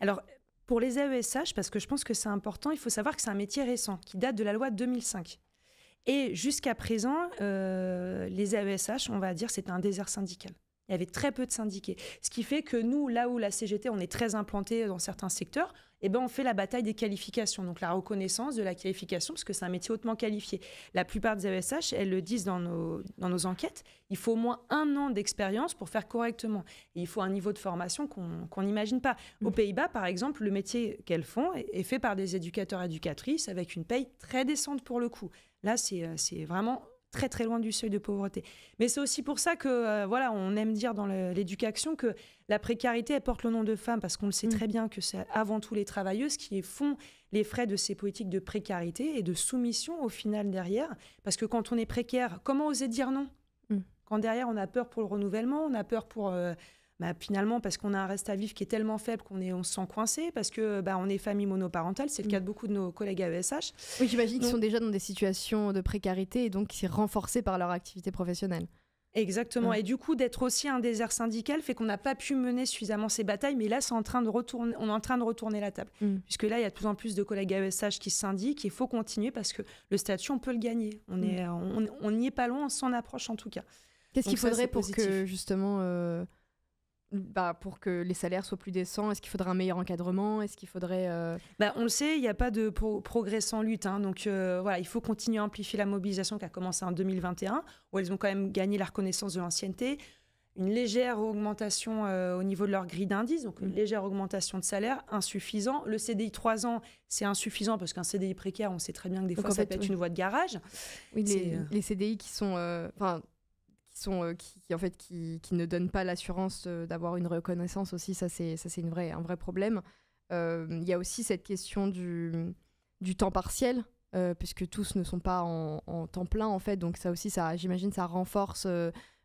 alors, pour les AESH, parce que je pense que c'est important, il faut savoir que c'est un métier récent, qui date de la loi 2005. Et jusqu'à présent, euh, les AESH, on va dire, c'était un désert syndical. Il y avait très peu de syndiqués. Ce qui fait que nous, là où la CGT, on est très implanté dans certains secteurs, eh ben, on fait la bataille des qualifications, donc la reconnaissance de la qualification, parce que c'est un métier hautement qualifié. La plupart des ASH, elles le disent dans nos, dans nos enquêtes, il faut au moins un an d'expérience pour faire correctement. il faut un niveau de formation qu'on n'imagine pas. Aux mm. Pays-Bas, par exemple, le métier qu'elles font est, fait par des éducateurs-éducatrices avec une paye très décente pour le coup. Là, c'est euh, vraiment très très loin du seuil de pauvreté. Mais c'est aussi pour ça que euh, voilà, on aime dire dans l'éducation que la précarité porte le nom de femme parce qu'on le sait mm. très bien que c'est avant tout les travailleuses qui font les frais de ces politiques de précarité et de soumission au final derrière. Parce que quand on est précaire, comment oser dire non mm. Quand derrière on a peur pour le renouvellement, on a peur pour euh, bah, finalement parce qu'on a un reste à vivre qui est tellement faible qu'on est on se sent coincé parce que bah, on est famille monoparentale, c'est le cas mm. de beaucoup de nos collègues AESH. Oui, j'imagine qu'ils sont déjà dans des situations de précarité et donc c'est renforcé par leur activité professionnelle. Exactement. Mm. Et du coup, d'être aussi un désert syndical fait qu'on n'a pas pu mener suffisamment ces batailles. Mais là, c'est en train de retourner, on est en train de retourner la table. Mm. Puisque là, il y a de plus en plus de collègues AESH qui syndiquent. Il faut continuer parce que le statut, on peut le gagner. On n'y on, est pas loin, on s'en approche en tout cas. Qu'est-ce qu'il faudrait pour que justement euh, bah, pour que les salaires soient plus décents Est-ce qu'il faudrait un meilleur encadrement Est-ce qu'il faudrait... Euh, bah, on le sait, il n'y a pas de progrès sans lutte. Hein. donc euh, voilà, il faut continuer à amplifier la mobilisation qui a commencé en 2021, où elles ont quand même gagné la reconnaissance de l'ancienneté, une légère augmentation euh, au niveau de leur grille d'indice, donc une mm. légère augmentation de salaire, insuffisant. Le CDI 3 ans, c'est insuffisant parce qu'un CDI précaire, on sait très bien que des fois, ça peut être une voie de garage. Oui, les, les, CDI qui sont... Enfin euh, qui sont qui, en fait qui, qui, ne donnent pas l'assurance euh, d'avoir une reconnaissance aussi ça c'est ça c'est une vraie un vrai problème euh, il y a aussi cette question du du temps partiel puisque tous ne sont pas en, temps plein en fait. Donc ça aussi, ça, j'imagine, ça renforce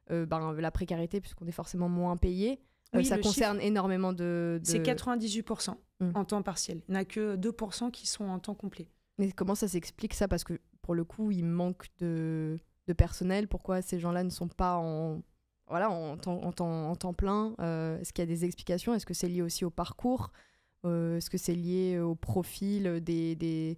ben, la précarité puisqu'on est forcément moins payé. ça concerne énormément de. C'est 98% hum. en temps partiel. Il n'y a que 2% qui sont en temps complet. Mais comment ça s'explique ça Parce que pour le coup, il manque de de personnel Pourquoi ces gens-là ne sont pas en, voilà, en, temps, plein euh, Est-ce qu'il y a des explications Est-ce que c'est lié aussi au parcours euh, Est-ce que c'est lié au profil des,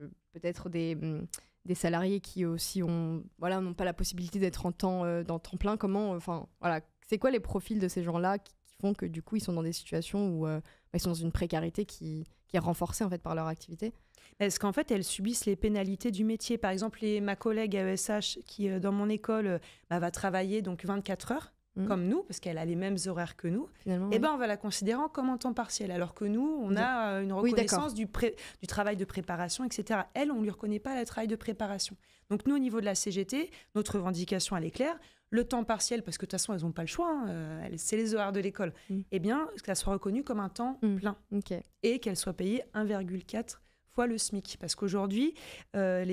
euh, peut-être des, mm, des, salariés qui aussi ont voilà n'ont pas la possibilité d'être en temps temps plein Comment enfin voilà c'est quoi les profils de ces gens-là qui, font que du coup ils sont dans des situations où bah, ils sont dans une précarité qui, qui est renforcée en fait par leur activité est-ce qu'en fait, elles subissent les pénalités du métier Par exemple, ma collègue à ESH qui, euh, dans mon école, euh, bah, va travailler donc 24 heures, mmh. comme nous, parce qu'elle a les mêmes horaires que nous, eh ben, on va la considérer comme en temps partiel, alors que nous, on a euh, une reconnaissance du, travail de préparation, etc. Elle, on ne lui reconnaît pas le travail de préparation. Donc nous, au niveau de la CGT, notre revendication, elle est claire. Le temps partiel, parce que de toute façon, elles n'ont pas le choix, hein, c'est les horaires de l'école, mmh. eh bien, que ça soit reconnu comme un temps mmh. plein et qu'elle soit payée 1,4 fois le SMIC. Parce qu'aujourd'hui, euh,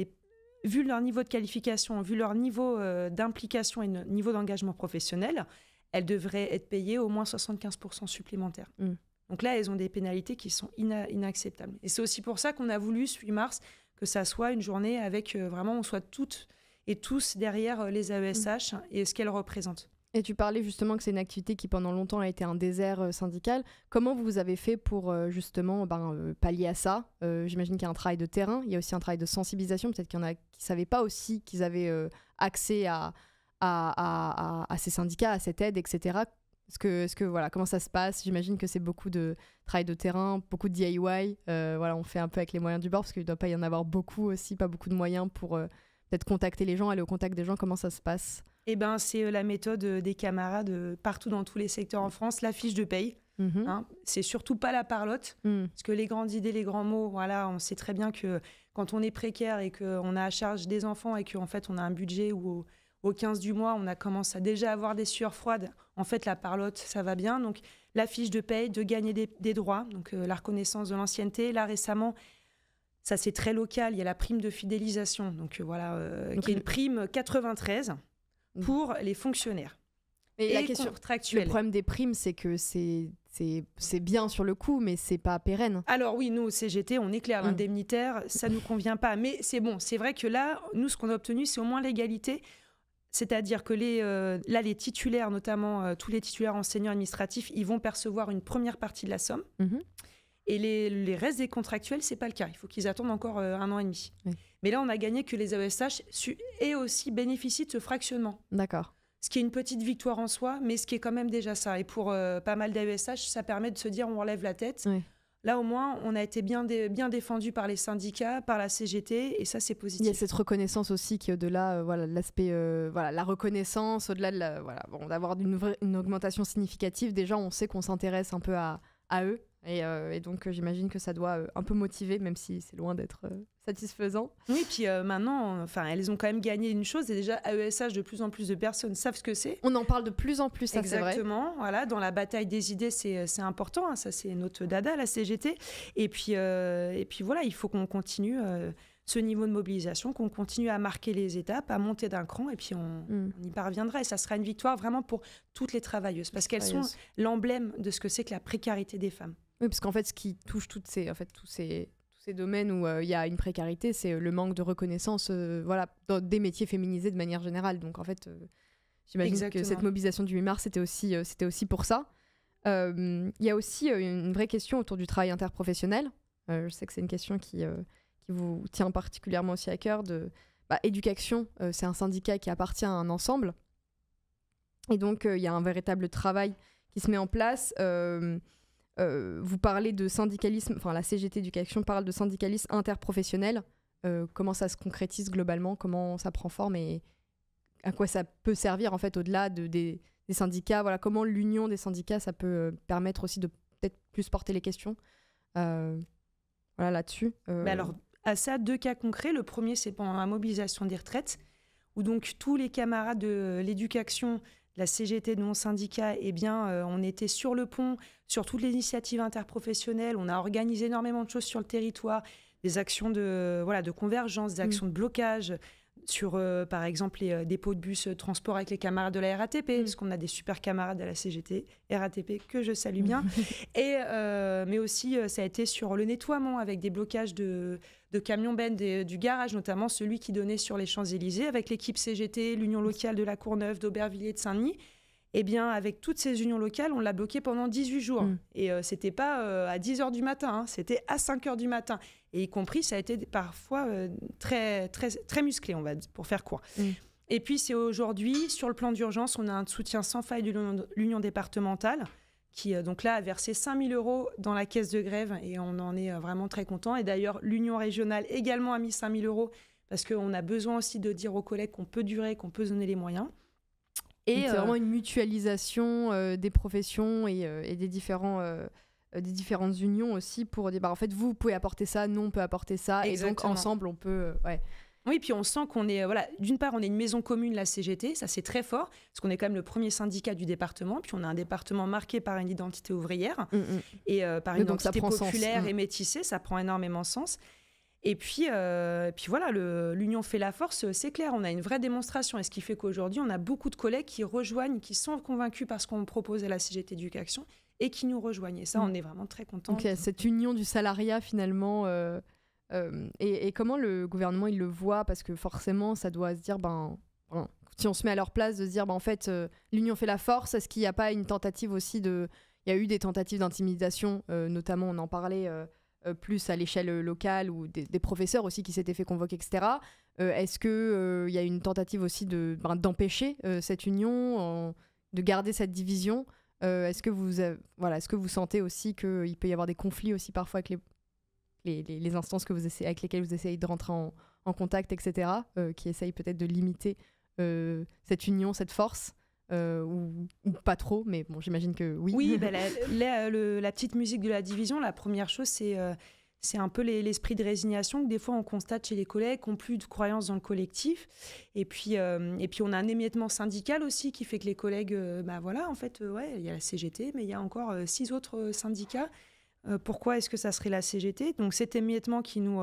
vu leur niveau de qualification, vu leur niveau euh, d'implication et niveau d'engagement professionnel, elles devraient être payées au moins 75% supplémentaires. Mm. Donc là, elles ont des pénalités qui sont inacceptables. Et c'est aussi pour ça qu'on a voulu, ce 8 mars, que ça soit une journée avec euh, vraiment, on soit toutes et tous derrière les AESH mm. et ce qu'elles représentent. Et tu parlais justement que c'est une activité qui pendant longtemps a été un désert euh, syndical. Comment vous avez fait pour euh, justement ben, euh, pallier à ça J'imagine qu'il y a un travail de terrain, il y a aussi un travail de sensibilisation, peut-être qu'il y en a qui ne savaient pas aussi qu'ils avaient accès à, à, ces syndicats, à cette aide, etc. ce que, que, voilà, comment ça se passe J'imagine que c'est beaucoup de travail de terrain, beaucoup de DIY. voilà, on fait un peu avec les moyens du bord parce qu'il ne doit pas y en avoir beaucoup aussi, pas beaucoup de moyens pour peut-être contacter les gens, aller au contact des gens. Comment ça se passe eh ben, c'est euh, la méthode euh, des camarades euh, partout dans tous les secteurs en France, la fiche de paye. Mhm. Hein, c'est surtout pas la parlotte, mm. parce que les grandes idées, les grands mots, voilà, on sait très bien que quand on est précaire et qu'on a à charge des enfants et qu'en fait on a un budget où au, 15 du mois on a à déjà avoir des sueurs froides, en fait la parlotte ça va bien. Donc la fiche de paye, de gagner des, droits, donc la reconnaissance de l'ancienneté. Là récemment, ça c'est très local, il y a la prime de fidélisation, donc voilà, qui est une prime 93. Mmh. pour les fonctionnaires. et la question contractuelle. Le problème des primes, c'est que c'est c'est bien sur le coup, mais c'est pas pérenne. Alors oui, nous, au CGT, on éclaire mmh. l'indemnitaire, ça nous convient pas. Mais c'est bon, c'est vrai que là, nous, ce qu'on a obtenu, c'est au moins l'égalité. C'est-à-dire que les, euh, là, les titulaires, notamment euh, tous les titulaires enseignants administratifs, ils vont percevoir une première partie de la somme. Mmh. Et les, les, restes des contractuels, c'est pas le cas. Il faut qu'ils attendent encore euh, un an et demi. Oui. Mais là, on a gagné que les AESH et aussi bénéficient de ce fractionnement. D'accord. Ce qui est une petite victoire en soi, mais ce qui est quand même déjà ça. Et pour euh, pas mal d'AESH, ça permet de se dire on relève la tête. Là, au moins, on a été bien, défendus bien défendu par les syndicats, par la CGT, et ça, c'est positif. Il y a cette reconnaissance aussi qui, au-delà, de euh, voilà, l'aspect, euh, voilà, la reconnaissance, au-delà de voilà, d'avoir une, une, augmentation significative, déjà, on sait qu'on s'intéresse un peu à, à eux, et, et donc, j'imagine que ça doit un peu motiver, même si c'est loin d'être satisfaisant. Oui, puis euh, maintenant, enfin, elles ont quand même gagné une chose, et déjà AESH, de plus en plus de personnes savent ce que c'est. On en parle de plus en plus, ça c'est vrai. Exactement, voilà, dans la bataille des idées, c'est euh, important, hein, ça c'est notre dada, la CGT. Et puis, euh, et puis voilà, il faut qu'on continue ce niveau de mobilisation, qu'on continue à marquer les étapes, à monter d'un cran, et puis on, mm. y parviendra. Et ça sera une victoire vraiment pour toutes les travailleuses, parce qu'elles sont l'emblème de ce que c'est que la précarité des femmes. Oui, parce qu'en fait, ce qui touche toutes ces, en fait, tous ces ces domaines où euh, il y a une précarité, c'est euh, le manque de reconnaissance euh, voilà, dans des métiers féminisés de manière générale. Donc en fait, j'imagine que cette mobilisation du 8 mars, c'était aussi, c'était aussi pour ça. Il y a aussi une vraie question autour du travail interprofessionnel. je sais que c'est une question qui, qui vous tient particulièrement aussi à cœur. De... Bah, éducation, c'est un syndicat qui appartient à un ensemble. Et donc, il y a un véritable travail qui se met en place. Euh, vous parlez de syndicalisme, enfin la CGT éducation parle de syndicalisme interprofessionnel. Euh, comment ça se concrétise globalement, comment ça prend forme et à quoi ça peut servir en fait au-delà de, des, syndicats. Voilà, comment l'union des syndicats, ça peut euh, permettre aussi de peut-être plus porter les questions. voilà là-dessus. Bah alors à ça, deux cas concrets. Le premier, c'est pendant la mobilisation des retraites, où donc tous les camarades de l'éducation la CGT de mon syndicat, eh bien, euh, on était sur le pont, sur toutes les initiatives interprofessionnelles. On a organisé énormément de choses sur le territoire, des actions de, voilà, de convergence, des mm. actions de blocage, sur, euh, par exemple, les euh, dépôts de bus euh, transport avec les camarades de la RATP, mm. parce qu'on a des super camarades à la CGT, RATP, que je salue bien. et, mais aussi, ça a été sur le nettoiement, avec des blocages de, camions ben du garage, notamment celui qui donnait sur les Champs-Élysées, avec l'équipe CGT, l'Union locale de la Courneuve, d'Aubervilliers, de Saint-Denis. Eh bien, avec toutes ces unions locales, on l'a bloqué pendant 18 jours. Mm. Et c'était pas à 10 h du matin, hein, c'était à 5 h du matin. Et y compris, ça a été parfois euh, très, très, très musclé, on va dire, pour faire quoi. Mm. Et puis, c'est aujourd'hui, sur le plan d'urgence, on a un soutien sans faille de l'Union départementale qui euh, donc là a versé 5000 euros dans la caisse de grève et on en est euh, vraiment très content. Et d'ailleurs, l'Union régionale également a mis 5000 euros parce qu'on a besoin aussi de dire aux collègues qu'on peut durer, qu'on peut donner les moyens. Et c'est vraiment une mutualisation des professions et, et des différents euh, des différentes unions aussi pour dire bah, en fait vous pouvez apporter ça, nous on peut apporter ça et donc ensemble on peut euh, ouais. Oui, puis on sent qu'on est voilà, d'une part on est une maison commune la CGT, ça c'est très fort parce qu'on est quand même le premier syndicat du département, puis on a un département marqué par une identité ouvrière mm, mm. et euh, par une identité populaire mm. et métissée, ça prend énormément de sens. Et puis, puis voilà, l'union fait la force, c'est clair, on a une vraie démonstration. Et ce qui fait qu'aujourd'hui, on a beaucoup de collègues qui rejoignent, qui sont convaincus par ce qu'on propose à la CGT Éducation et qui nous rejoignent. Et ça, mm. on est vraiment très contents. Donc, cette union du salariat finalement. Euh, euh, et, comment le gouvernement il le voit Parce que forcément, ça doit se dire, ben, ben si on se met à leur place, de se dire, ben, en fait, euh, l'union fait la force. Est-ce qu'il n'y a pas une tentative aussi de. Il y a eu des tentatives d'intimidation, notamment, on en parlait. plus à l'échelle locale ou des, professeurs aussi qui s'étaient fait convoquer, etc. Est-ce qu'il il y a une tentative aussi d'empêcher de, ben, cette union, de garder cette division euh, est-ce que vous voilà, est-ce que vous sentez aussi qu'il euh, peut y avoir des conflits aussi parfois avec les, les, instances que vous essayez, avec lesquelles vous essayez de rentrer en, contact, etc., euh, qui essayent peut-être de limiter cette union, cette force ou, pas trop, mais bon, j'imagine que oui. Oui, bah, la, petite musique de la division, la première chose, c'est c'est un peu l'esprit de résignation que des fois on constate chez les collègues qui n'ont plus de croyance dans le collectif. Et puis, euh, et puis on a un émiettement syndical aussi qui fait que les collègues, Ben voilà, en fait, euh, ouais, il y a la CGT, mais il y a encore six autres syndicats. pourquoi est-ce que ça serait la CGT Donc cet émiettement qui nous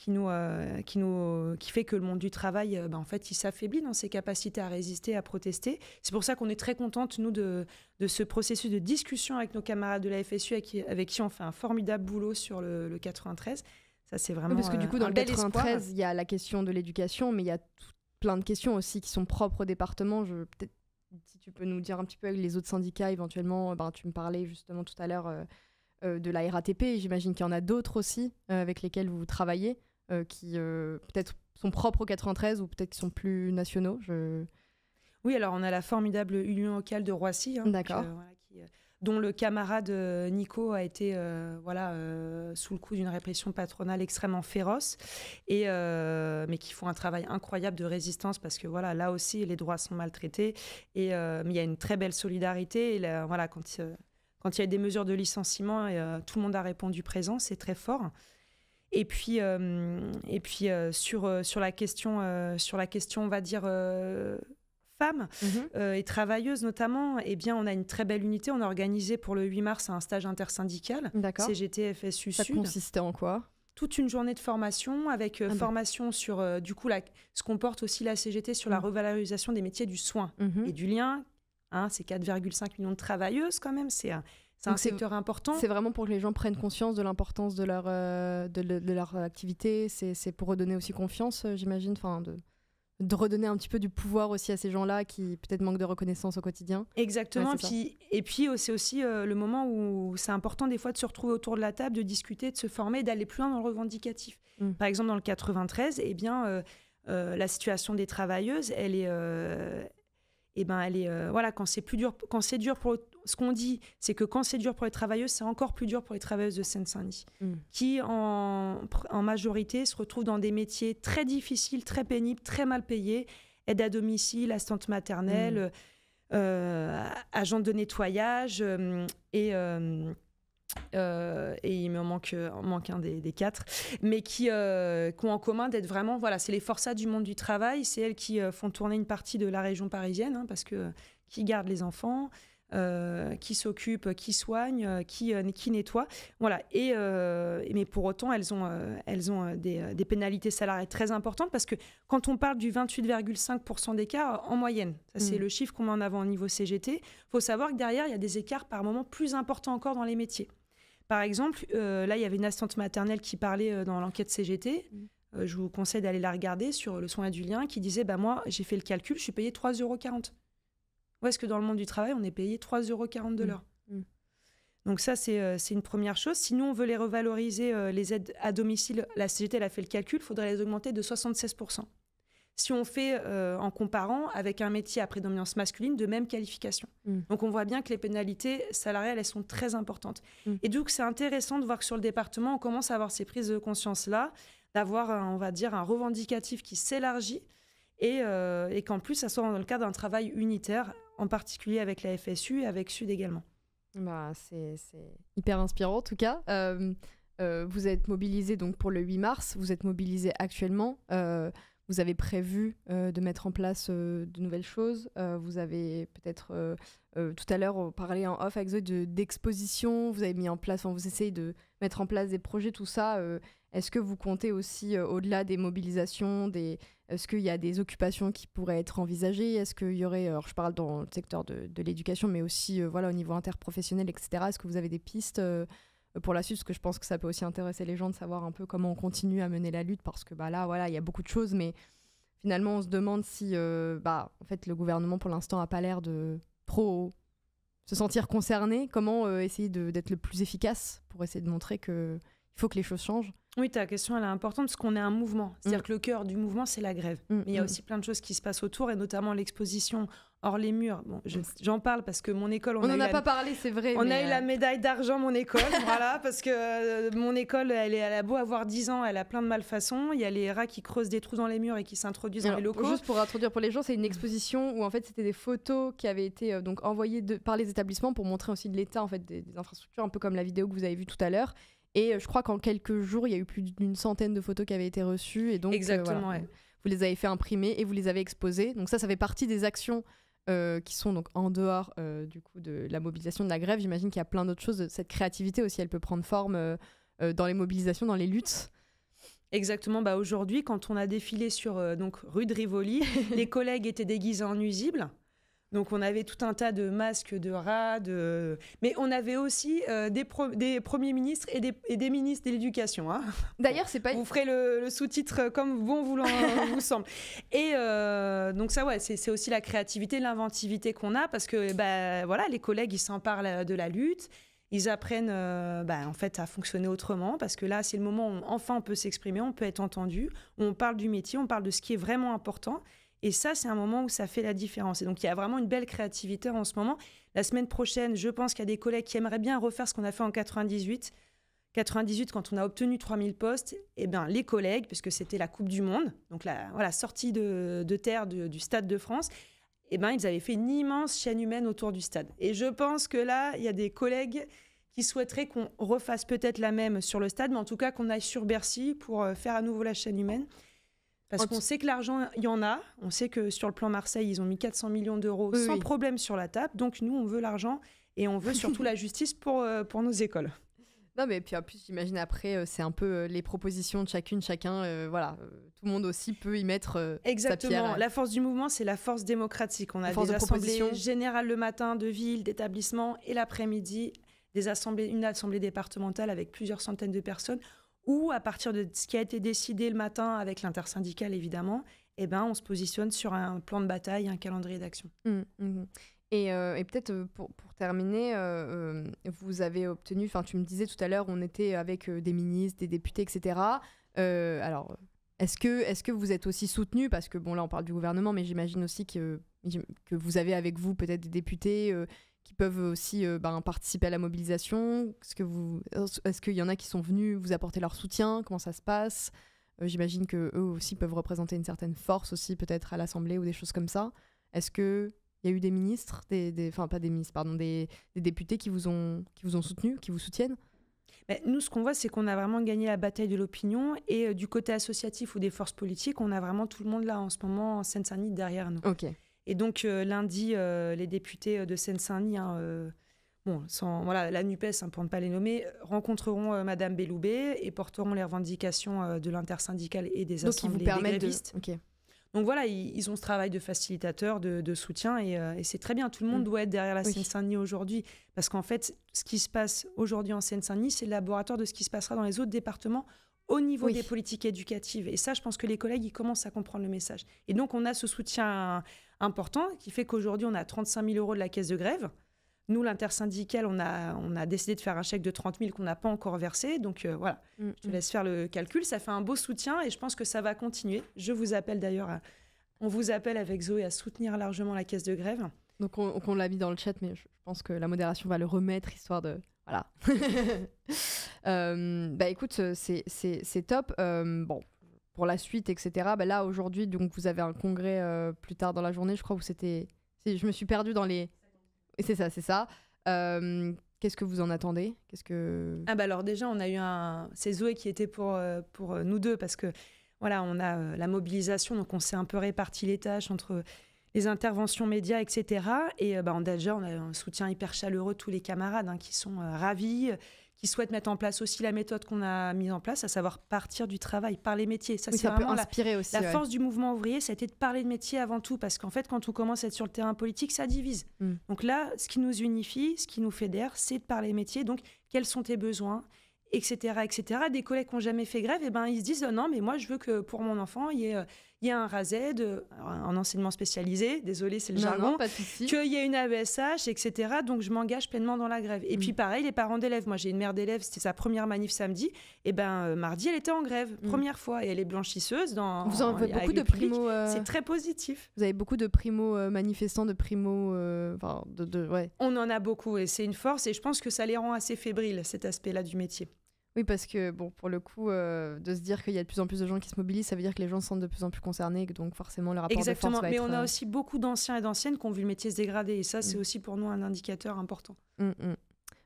qui nous, euh, qui nous, qui fait que le monde du travail, euh, ben, en fait, il s'affaiblit dans ses capacités à résister, à protester. C'est pour ça qu'on est très contente nous de, de ce processus de discussion avec nos camarades de la FSU, avec qui, avec qui on fait un formidable boulot sur le, 93. Ça, c'est vraiment. parce que du coup, euh, dans le 93, il y a la question de l'éducation, mais il y a plein de questions aussi qui sont propres au département. Je peut-être si tu peux nous dire un petit peu avec les autres syndicats éventuellement. Ben, tu me parlais justement tout à l'heure. de la RATP, j'imagine qu'il y en a d'autres aussi avec lesquels vous travaillez. Euh, qui euh, peut-être sont propres au 93 ou peut-être qui sont plus nationaux. Je... Oui, alors on a la formidable union locale de Roissy, hein, D'accord. Euh, dont le camarade Nico a été voilà sous le coup d'une répression patronale extrêmement féroce, et mais qui font un travail incroyable de résistance parce que voilà là aussi les droits sont maltraités et mais il y a une très belle solidarité et voilà quand quand il y a des mesures de licenciement et tout le monde a répondu présent, c'est très fort. Et puis, euh, et puis euh, sur, euh, sur, la question, sur la question, on va dire femme mhm. et travailleuse notamment, eh bien, on a une très belle unité. On a organisé pour le 8 mars un stage intersyndical, CGT FSU Ça consistait en quoi toute une journée de formation avec ah bah. formation sur du coup la, ce qu'on porte aussi la CGT sur la mm. revalorisation des métiers du soin mhm. et du lien. Hein, c'est 4,5 millions de travailleuses quand même, c'est c'est un secteur important. C'est vraiment pour que les gens prennent conscience de l'importance de leur, euh, de, leur activité. C'est pour redonner aussi confiance, euh, j'imagine. Enfin, de, redonner un petit peu du pouvoir aussi à ces gens-là qui peut-être manquent de reconnaissance au quotidien. Exactement. et puis euh, c'est aussi le moment où c'est important des fois de se retrouver autour de la table, de discuter, de se former, d'aller plus loin dans le revendicatif. Mm. Par exemple, dans le 93, eh bien, la situation des travailleuses, elle est, et eh ben elle est euh, voilà quand c'est plus dur quand c'est dur pour ce qu'on dit c'est que quand c'est dur pour les travailleuses c'est encore plus dur pour les travailleuses de Seine-Saint-Denis mm. qui en, majorité se retrouvent dans des métiers très difficiles très pénibles très mal payés aide à domicile assistante maternelle mm. euh, euh, agent de nettoyage et euh, et il me manque, un des, des quatre, mais euh, qui, ont en commun d'être vraiment, voilà, c'est les forçats du monde du travail, c'est elles qui euh, font tourner une partie de la région parisienne, hein, parce que qui gardent les enfants, qui s'occupent, qui soignent, qui, qui nettoient, voilà. Et mais pour autant, elles ont, elles ont des, pénalités salariales très importantes, parce que quand on parle du 28,5% d'écart en moyenne, ça c'est mmh. le chiffre qu'on met en avant au niveau CGT, il faut savoir que derrière il y a des écarts par moments plus importants encore dans les métiers. Par exemple, euh, là, il y avait une assistante maternelle qui parlait euh, dans l'enquête CGT. Mm. Euh, je vous conseille d'aller la regarder sur le soin lien, qui disait bah, Moi, j'ai fait le calcul, je suis payée 3,40 euros. Où est-ce que dans le monde du travail, on est payé 3,40 euros de mm. l'heure mm. Donc, ça, c'est une première chose. Si nous, on veut les revaloriser, les aides à domicile, la CGT, elle a fait le calcul, il faudrait les augmenter de 76 si on fait euh, en comparant avec un métier à prédominance masculine de même qualification. Mm. Donc on voit bien que les pénalités salariales, elles sont très importantes. Mm. Et donc c'est intéressant de voir que sur le département, on commence à avoir ces prises de conscience-là, d'avoir, on va dire, un revendicatif qui s'élargit euh, et, qu'en plus, ça soit dans le cadre d'un travail unitaire, en particulier avec la FSU et avec Sud également. Bah, c'est hyper inspirant en tout cas. Euh, vous êtes mobilisé donc pour le 8 mars, vous êtes mobilisé actuellement vous avez prévu euh, de mettre en place euh, de nouvelles choses. Euh, vous avez peut-être tout à l'heure parlé en off avec d'exposition. vous avez mis en place, vous essayez de mettre en place des projets, tout ça. Est-ce que vous comptez aussi au-delà des mobilisations, des... est-ce qu'il y a des occupations qui pourraient être envisagées Est-ce qu'il y aurait, alors je parle dans le secteur de, de l'éducation, mais aussi voilà au niveau interprofessionnel, etc. Est-ce que vous avez des pistes pour la suite, parce que je pense que ça peut aussi intéresser les gens de savoir un peu comment on continue à mener la lutte, parce que bah, là, voilà, il y a beaucoup de choses, mais finalement, on se demande si, euh, bah, en fait, le gouvernement, pour l'instant, n'a pas l'air de trop se sentir concerné. Comment euh, essayer d'être le plus efficace pour essayer de montrer que il faut que les choses changent. Oui, ta question elle est importante parce qu'on est un mouvement. C'est-à-dire mm. que le cœur du mouvement, c'est la grève. Mm, mais il y a mm. aussi plein de choses qui se passent autour et notamment l'exposition Or, les murs. Bon, j'en parle parce que mon école. On n'en a, pas parlé, c'est vrai. On a eu euh, la médaille d'argent, mon école. voilà, parce que euh, mon école, elle, est, à a beau avoir 10 ans, elle a plein de malfaçons. Il y a les rats qui creusent des trous dans les murs et qui s'introduisent dans les locaux. Juste pour introduire pour les gens, c'est une exposition où en fait c'était des photos qui avaient été euh, donc envoyées par les établissements pour montrer aussi de l'état en fait des, infrastructures, un peu comme la vidéo que vous avez vue tout à l'heure. Et je crois qu'en quelques jours, il y a eu plus d'une centaine de photos qui avaient été reçues. Et donc, Exactement, oui. Vous les avez fait imprimer et vous les avez exposées. Donc ça, ça fait partie des actions euh, qui sont donc en dehors euh, du coup de la mobilisation de la grève. J'imagine qu'il y a plein d'autres choses. Cette créativité aussi, elle peut prendre forme euh, dans les mobilisations, dans les luttes. Exactement. Bah aujourd'hui, quand on a défilé sur donc rue de Rivoli, les collègues étaient déguisés en nuisibles. Donc on avait tout un tas de masques de rats, de... mais on avait aussi euh, des, premiers ministres et des, ministres de l'éducation. Hein. D'ailleurs, c'est pas... Vous ferez le, sous-titre comme bon voulant vous semble. Et euh, donc ça, ouais, c'est aussi la créativité, l'inventivité qu'on a, parce que bah, voilà, les collègues, ils s'en parlent de la lutte. Ils apprennent euh, bah, en fait à fonctionner autrement parce que là c'est le moment où enfin on peut s'exprimer, on peut être entendu, on parle du métier, on parle de ce qui est vraiment important. Et ça, c'est un moment où ça fait la différence. Et donc, il y a vraiment une belle créativité en ce moment. La semaine prochaine, je pense qu'il y a des collègues qui aimeraient bien refaire ce qu'on a fait en 98. 98, quand on a obtenu 3000 postes, eh ben, les collègues, puisque c'était la Coupe du Monde, donc la voilà, sortie de, terre du Stade de France, eh ben, ils avaient fait une immense chaîne humaine autour du stade. Et je pense que là, il y a des collègues qui souhaiteraient qu'on refasse peut-être la même sur le stade, mais en tout cas qu'on aille sur Bercy pour euh, faire à nouveau la chaîne humaine. Parce qu'on sait que l'argent, il y en a. On sait que sur le plan Marseille, ils ont mis 400 millions d'euros sans problème sur la table. Donc nous, on veut l'argent et on veut surtout la justice pour, euh, pour nos écoles. Non, mais puis en plus, j'imagine après, euh, c'est un peu euh, les propositions de chacune, chacun. voilà, tout le monde aussi peut y mettre Exactement. Sa La force du mouvement, c'est la force démocratique. On a des assemblées générales le matin, de ville, d'établissement, et l'après-midi, des assemblées, une assemblée départementale avec plusieurs centaines de personnes ou à partir de ce qui a été décidé le matin avec l'intersyndicale, évidemment, eh ben, on se positionne sur un plan de bataille, un calendrier d'action. Mmh, mmh. Euh, et, peut-être euh, pour, terminer, euh, vous avez obtenu, enfin tu me disais tout à l'heure, on était avec des ministres, des députés, etc. alors, est-ce que, est que vous êtes aussi soutenu Parce que bon, là on parle du gouvernement, mais j'imagine aussi que, que vous avez avec vous peut-être des députés qui peuvent aussi euh, ben, participer à la mobilisation Est-ce que vous, est-ce qu'il y en a qui sont venus vous apporter leur soutien Comment ça se passe euh, J'imagine que eux aussi peuvent représenter une certaine force aussi peut-être à l'Assemblée ou des choses comme ça. Est-ce que il y a eu des ministres, des, enfin pas des ministres, pardon, des, députés qui vous ont qui vous ont soutenu, qui vous soutiennent ben, nous, ce qu'on voit, c'est qu'on a vraiment gagné la bataille de l'opinion. Et euh, du côté associatif ou des forces politiques, on a vraiment tout le monde là en ce moment en Seine-Saint-Denis derrière nous. Ok. Et donc euh, lundi, euh, les députés euh, de Seine-Saint-Denis, hein, bon, sans, voilà, la Nupes, hein, pour ne pas les nommer, rencontreront Madame Belloubet et porteront les revendications de l'intersyndicale et des donc ils vous permettent de... Donc voilà, ils, ont ce travail de facilitateur, de, soutien, et, c'est très bien. Tout le monde mm. doit être derrière la Seine-Saint-Denis aujourd'hui, parce qu'en fait, ce qui se passe aujourd'hui en Seine-Saint-Denis, c'est le laboratoire de ce qui se passera dans les autres départements au niveau des politiques éducatives. Et ça, je pense que les collègues, ils commencent à comprendre le message. Et donc, on a ce soutien important, qui fait qu'aujourd'hui, on a 35 000 euros de la caisse de grève. Nous, l'intersyndicale, on a, on a décidé de faire un chèque de 30 000 qu'on n'a pas encore versé. Donc euh, voilà, mm, je te mm. laisse faire le calcul. Ça fait un beau soutien et je pense que ça va continuer. Je vous appelle d'ailleurs, on vous appelle avec Zoé à soutenir largement la caisse de grève. Donc on, l'a mis dans le chat, mais je pense que la modération va le remettre, histoire de... Voilà. Euh, bah écoute, c'est top. Euh, bon, pour la suite, etc. Bah, là, aujourd'hui, donc vous avez un congrès euh, plus tard dans la journée, je crois, que c'était. Je me suis perdue dans les. C'est ça, c'est ça. Euh, qu'est-ce que vous en attendez Qu'est-ce que Ah bah alors déjà, on a eu un. C'est Zoé qui était pour euh, pour nous deux parce que voilà, on a la mobilisation, donc on s'est un peu réparti les tâches entre les interventions médias, etc. Et bah, on déjà on a un soutien hyper chaleureux de tous les camarades hein, qui sont ravis, qui souhaitent mettre en place aussi la méthode qu'on a mise en place, à savoir partir du travail, par les métiers. Ça, oui, c'est inspirer aussi, la force du mouvement ouvrier, ça a été de parler de métier avant tout, parce qu'en fait, quand on commence à être sur le terrain politique, ça divise. Hmm. Donc là, ce qui nous unifie, ce qui nous fédère, c'est de parler métiers Donc, quels sont tes besoins etc., etc. Des collègues qui n'ont jamais fait grève, et eh ben, ils se disent non, mais moi, je veux que pour mon enfant, il y ait euh, il y a un RASED, euh, un enseignement spécialisé, désolé, c'est le jargon. jargon, qu'il y a une AESH, etc. Donc je m'engage pleinement dans la grève. Et mm. puis pareil, les parents d'élèves. Moi, j'ai une mère d'élève. c'était sa première manif samedi. Et eh ben euh, mardi, elle était en grève, mm. première fois, et elle est blanchisseuse dans. Vous en, beaucoup de primo. Euh, c'est très positif. Vous avez beaucoup de primo manifestants, de primo. De, On en a beaucoup, et c'est une force. Et je pense que ça les rend assez fébriles cet aspect-là du métier. Oui, parce que, bon, pour le coup, euh, de se dire qu'il y a de plus en plus de gens qui se mobilisent, ça veut dire que les gens se sentent de plus en plus concernés, donc forcément, le rapport Exactement. de force Exactement, mais on a euh, aussi beaucoup d'anciens et d'anciennes qui ont vu le métier se dégrader, et ça, c'est mm. aussi pour nous un indicateur important. Mm, mm.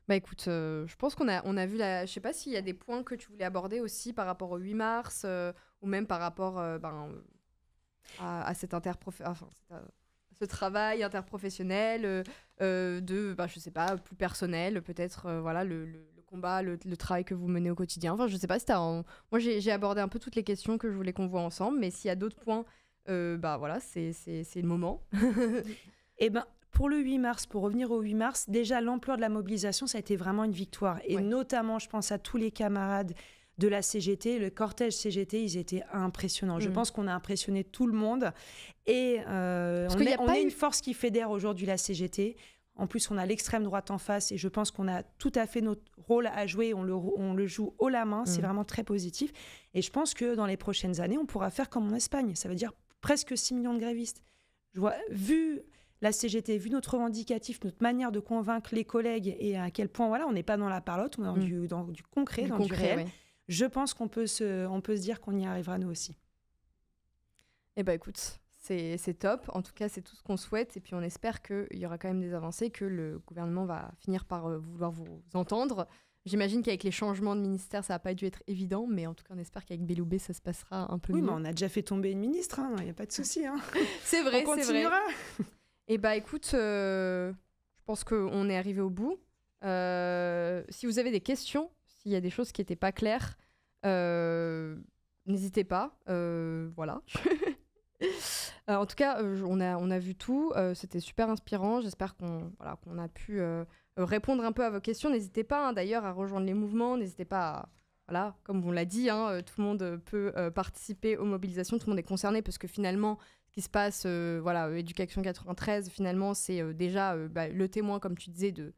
Bah écoute, euh, je pense qu'on a, on a vu la... Je sais pas s'il y a des points que tu voulais aborder aussi par rapport au 8 mars, ou même par rapport ben, à, cet Enfin, ce travail interprofessionnel, de, ben, je sais pas, plus personnel, peut-être, voilà, le, le le, travail que vous menez au quotidien. Enfin, je sais pas si t'as. Moi, j'ai abordé un peu toutes les questions que je voulais qu'on voit ensemble, mais s'il y a d'autres points, euh, bah voilà, c'est le moment. Eh ben, pour le 8 mars, pour revenir au 8 mars, déjà l'ampleur de la mobilisation, ça a été vraiment une victoire. Et notamment, je pense à tous les camarades de la CGT, le cortège CGT, ils étaient impressionnants. Je mm. pense qu'on a impressionné tout le monde. Et euh, on, a est, une force qui fédère aujourd'hui la CGT. En plus, on a l'extrême droite en face et je pense qu'on a tout à fait notre rôle à jouer. On le, joue haut la main. C'est mm. vraiment très positif. Et je pense que dans les prochaines années, on pourra faire comme en Espagne. Ça veut dire presque 6 millions de grévistes. Je vois, vu la CGT, vu notre revendicatif, notre manière de convaincre les collègues et à quel point voilà, on n'est pas dans la parlotte, on est dans, mm. du, concret, dans du réel, je pense qu'on peut se, peut se dire qu'on y arrivera nous aussi. Eh ben écoute, c'est top. En tout cas, c'est tout ce qu'on souhaite. Et puis, on espère qu'il y aura quand même des avancées, que le gouvernement va finir par euh, vouloir vous entendre. J'imagine qu'avec les changements de ministère, ça n'a pas dû être évident, mais en tout cas, on espère qu'avec Belloubet, ça se passera un peu mieux. Oui, mais on a déjà fait tomber une ministre, hein. il n'y a pas de souci. Hein. c'est vrai, c'est vrai. Eh bah, écoute, euh, je pense qu'on est arrivé au bout. Euh, si vous avez des questions, s'il y a des choses qui n'étaient pas claires, n'hésitez pas. voilà. Euh, en tout cas, euh, on, a, on a vu tout. Euh, c'était super inspirant. J'espère qu'on voilà, qu'on a pu répondre un peu à vos questions. N'hésitez pas hein, d'ailleurs à rejoindre les mouvements. N'hésitez pas voilà, comme on l'a dit, hein, tout le monde peut participer aux mobilisations, tout le monde est concerné parce que finalement, ce qui se passe, voilà, Éducation 93, finalement, c'est déjà bah, le témoin, comme tu disais, de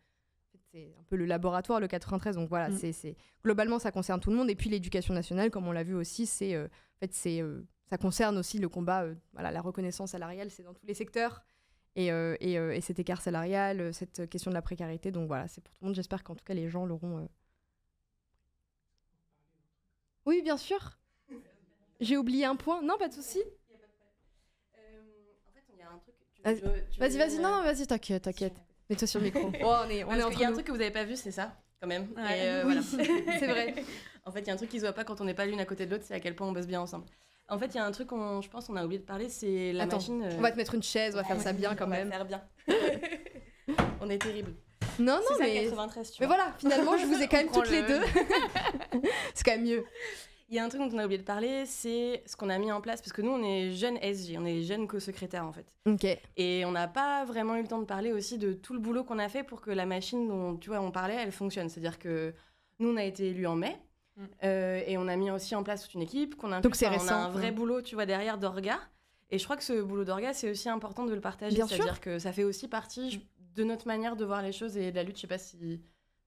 c'est un peu le laboratoire, le 93. Donc voilà, mm. c'est globalement, ça concerne tout le monde. Et puis l'éducation nationale, comme on l'a vu aussi, c'est en fait, c'est ça concerne aussi le combat, euh, voilà, la reconnaissance salariale, c'est dans tous les secteurs. Et, euh, euh, cet écart salarial, cette question de la précarité. Donc voilà, c'est pour tout le monde. J'espère qu'en tout cas, les gens l'auront. Oui, bien sûr. J'ai oublié un point. Non, pas de souci. Vas-y, vas-y, non, vas-y, t'inquiète, t'inquiète. Mets-toi sur le micro. on est, Il y a un truc que vous n'avez pas vu, c'est ça, quand même. oui, c'est vrai. en fait, il y a un truc qui ne voit pas quand on n'est pas l'une à côté de l'autre, c'est à quel point on bosse bien ensemble. En fait, il y a un truc, qu'on, je pense, on a oublié de parler, c'est la Attends, machine. Euh, on va te mettre une chaise, on va faire ça bien quand même. On va faire bien. on est terrible. Non, non, mais. 93, tu vois. Mais voilà, finalement, je vous ai quand même toutes les deux. c'est quand même mieux. Il y a un truc dont on a oublié de parler, c'est ce qu'on a mis en place, parce que nous, on est jeunes SJ, on est jeunes co-secrétaires en fait. OK. Et on n'a pas vraiment eu le temps de parler aussi de tout le boulot qu'on a fait pour que la machine dont tu vois, on parlait, elle fonctionne. C'est-à-dire que nous, on a été élus en mai, Mm. Euh, et on a mis aussi en place toute une équipe. Qu'on a, Donc c'est On a un vrai boulot, tu vois, derrière d'orga. Et je crois que ce boulot d'orga, c'est aussi important de le partager. C'est-à-dire que ça fait aussi partie de notre manière de voir les choses et de la lutte. Je sais pas si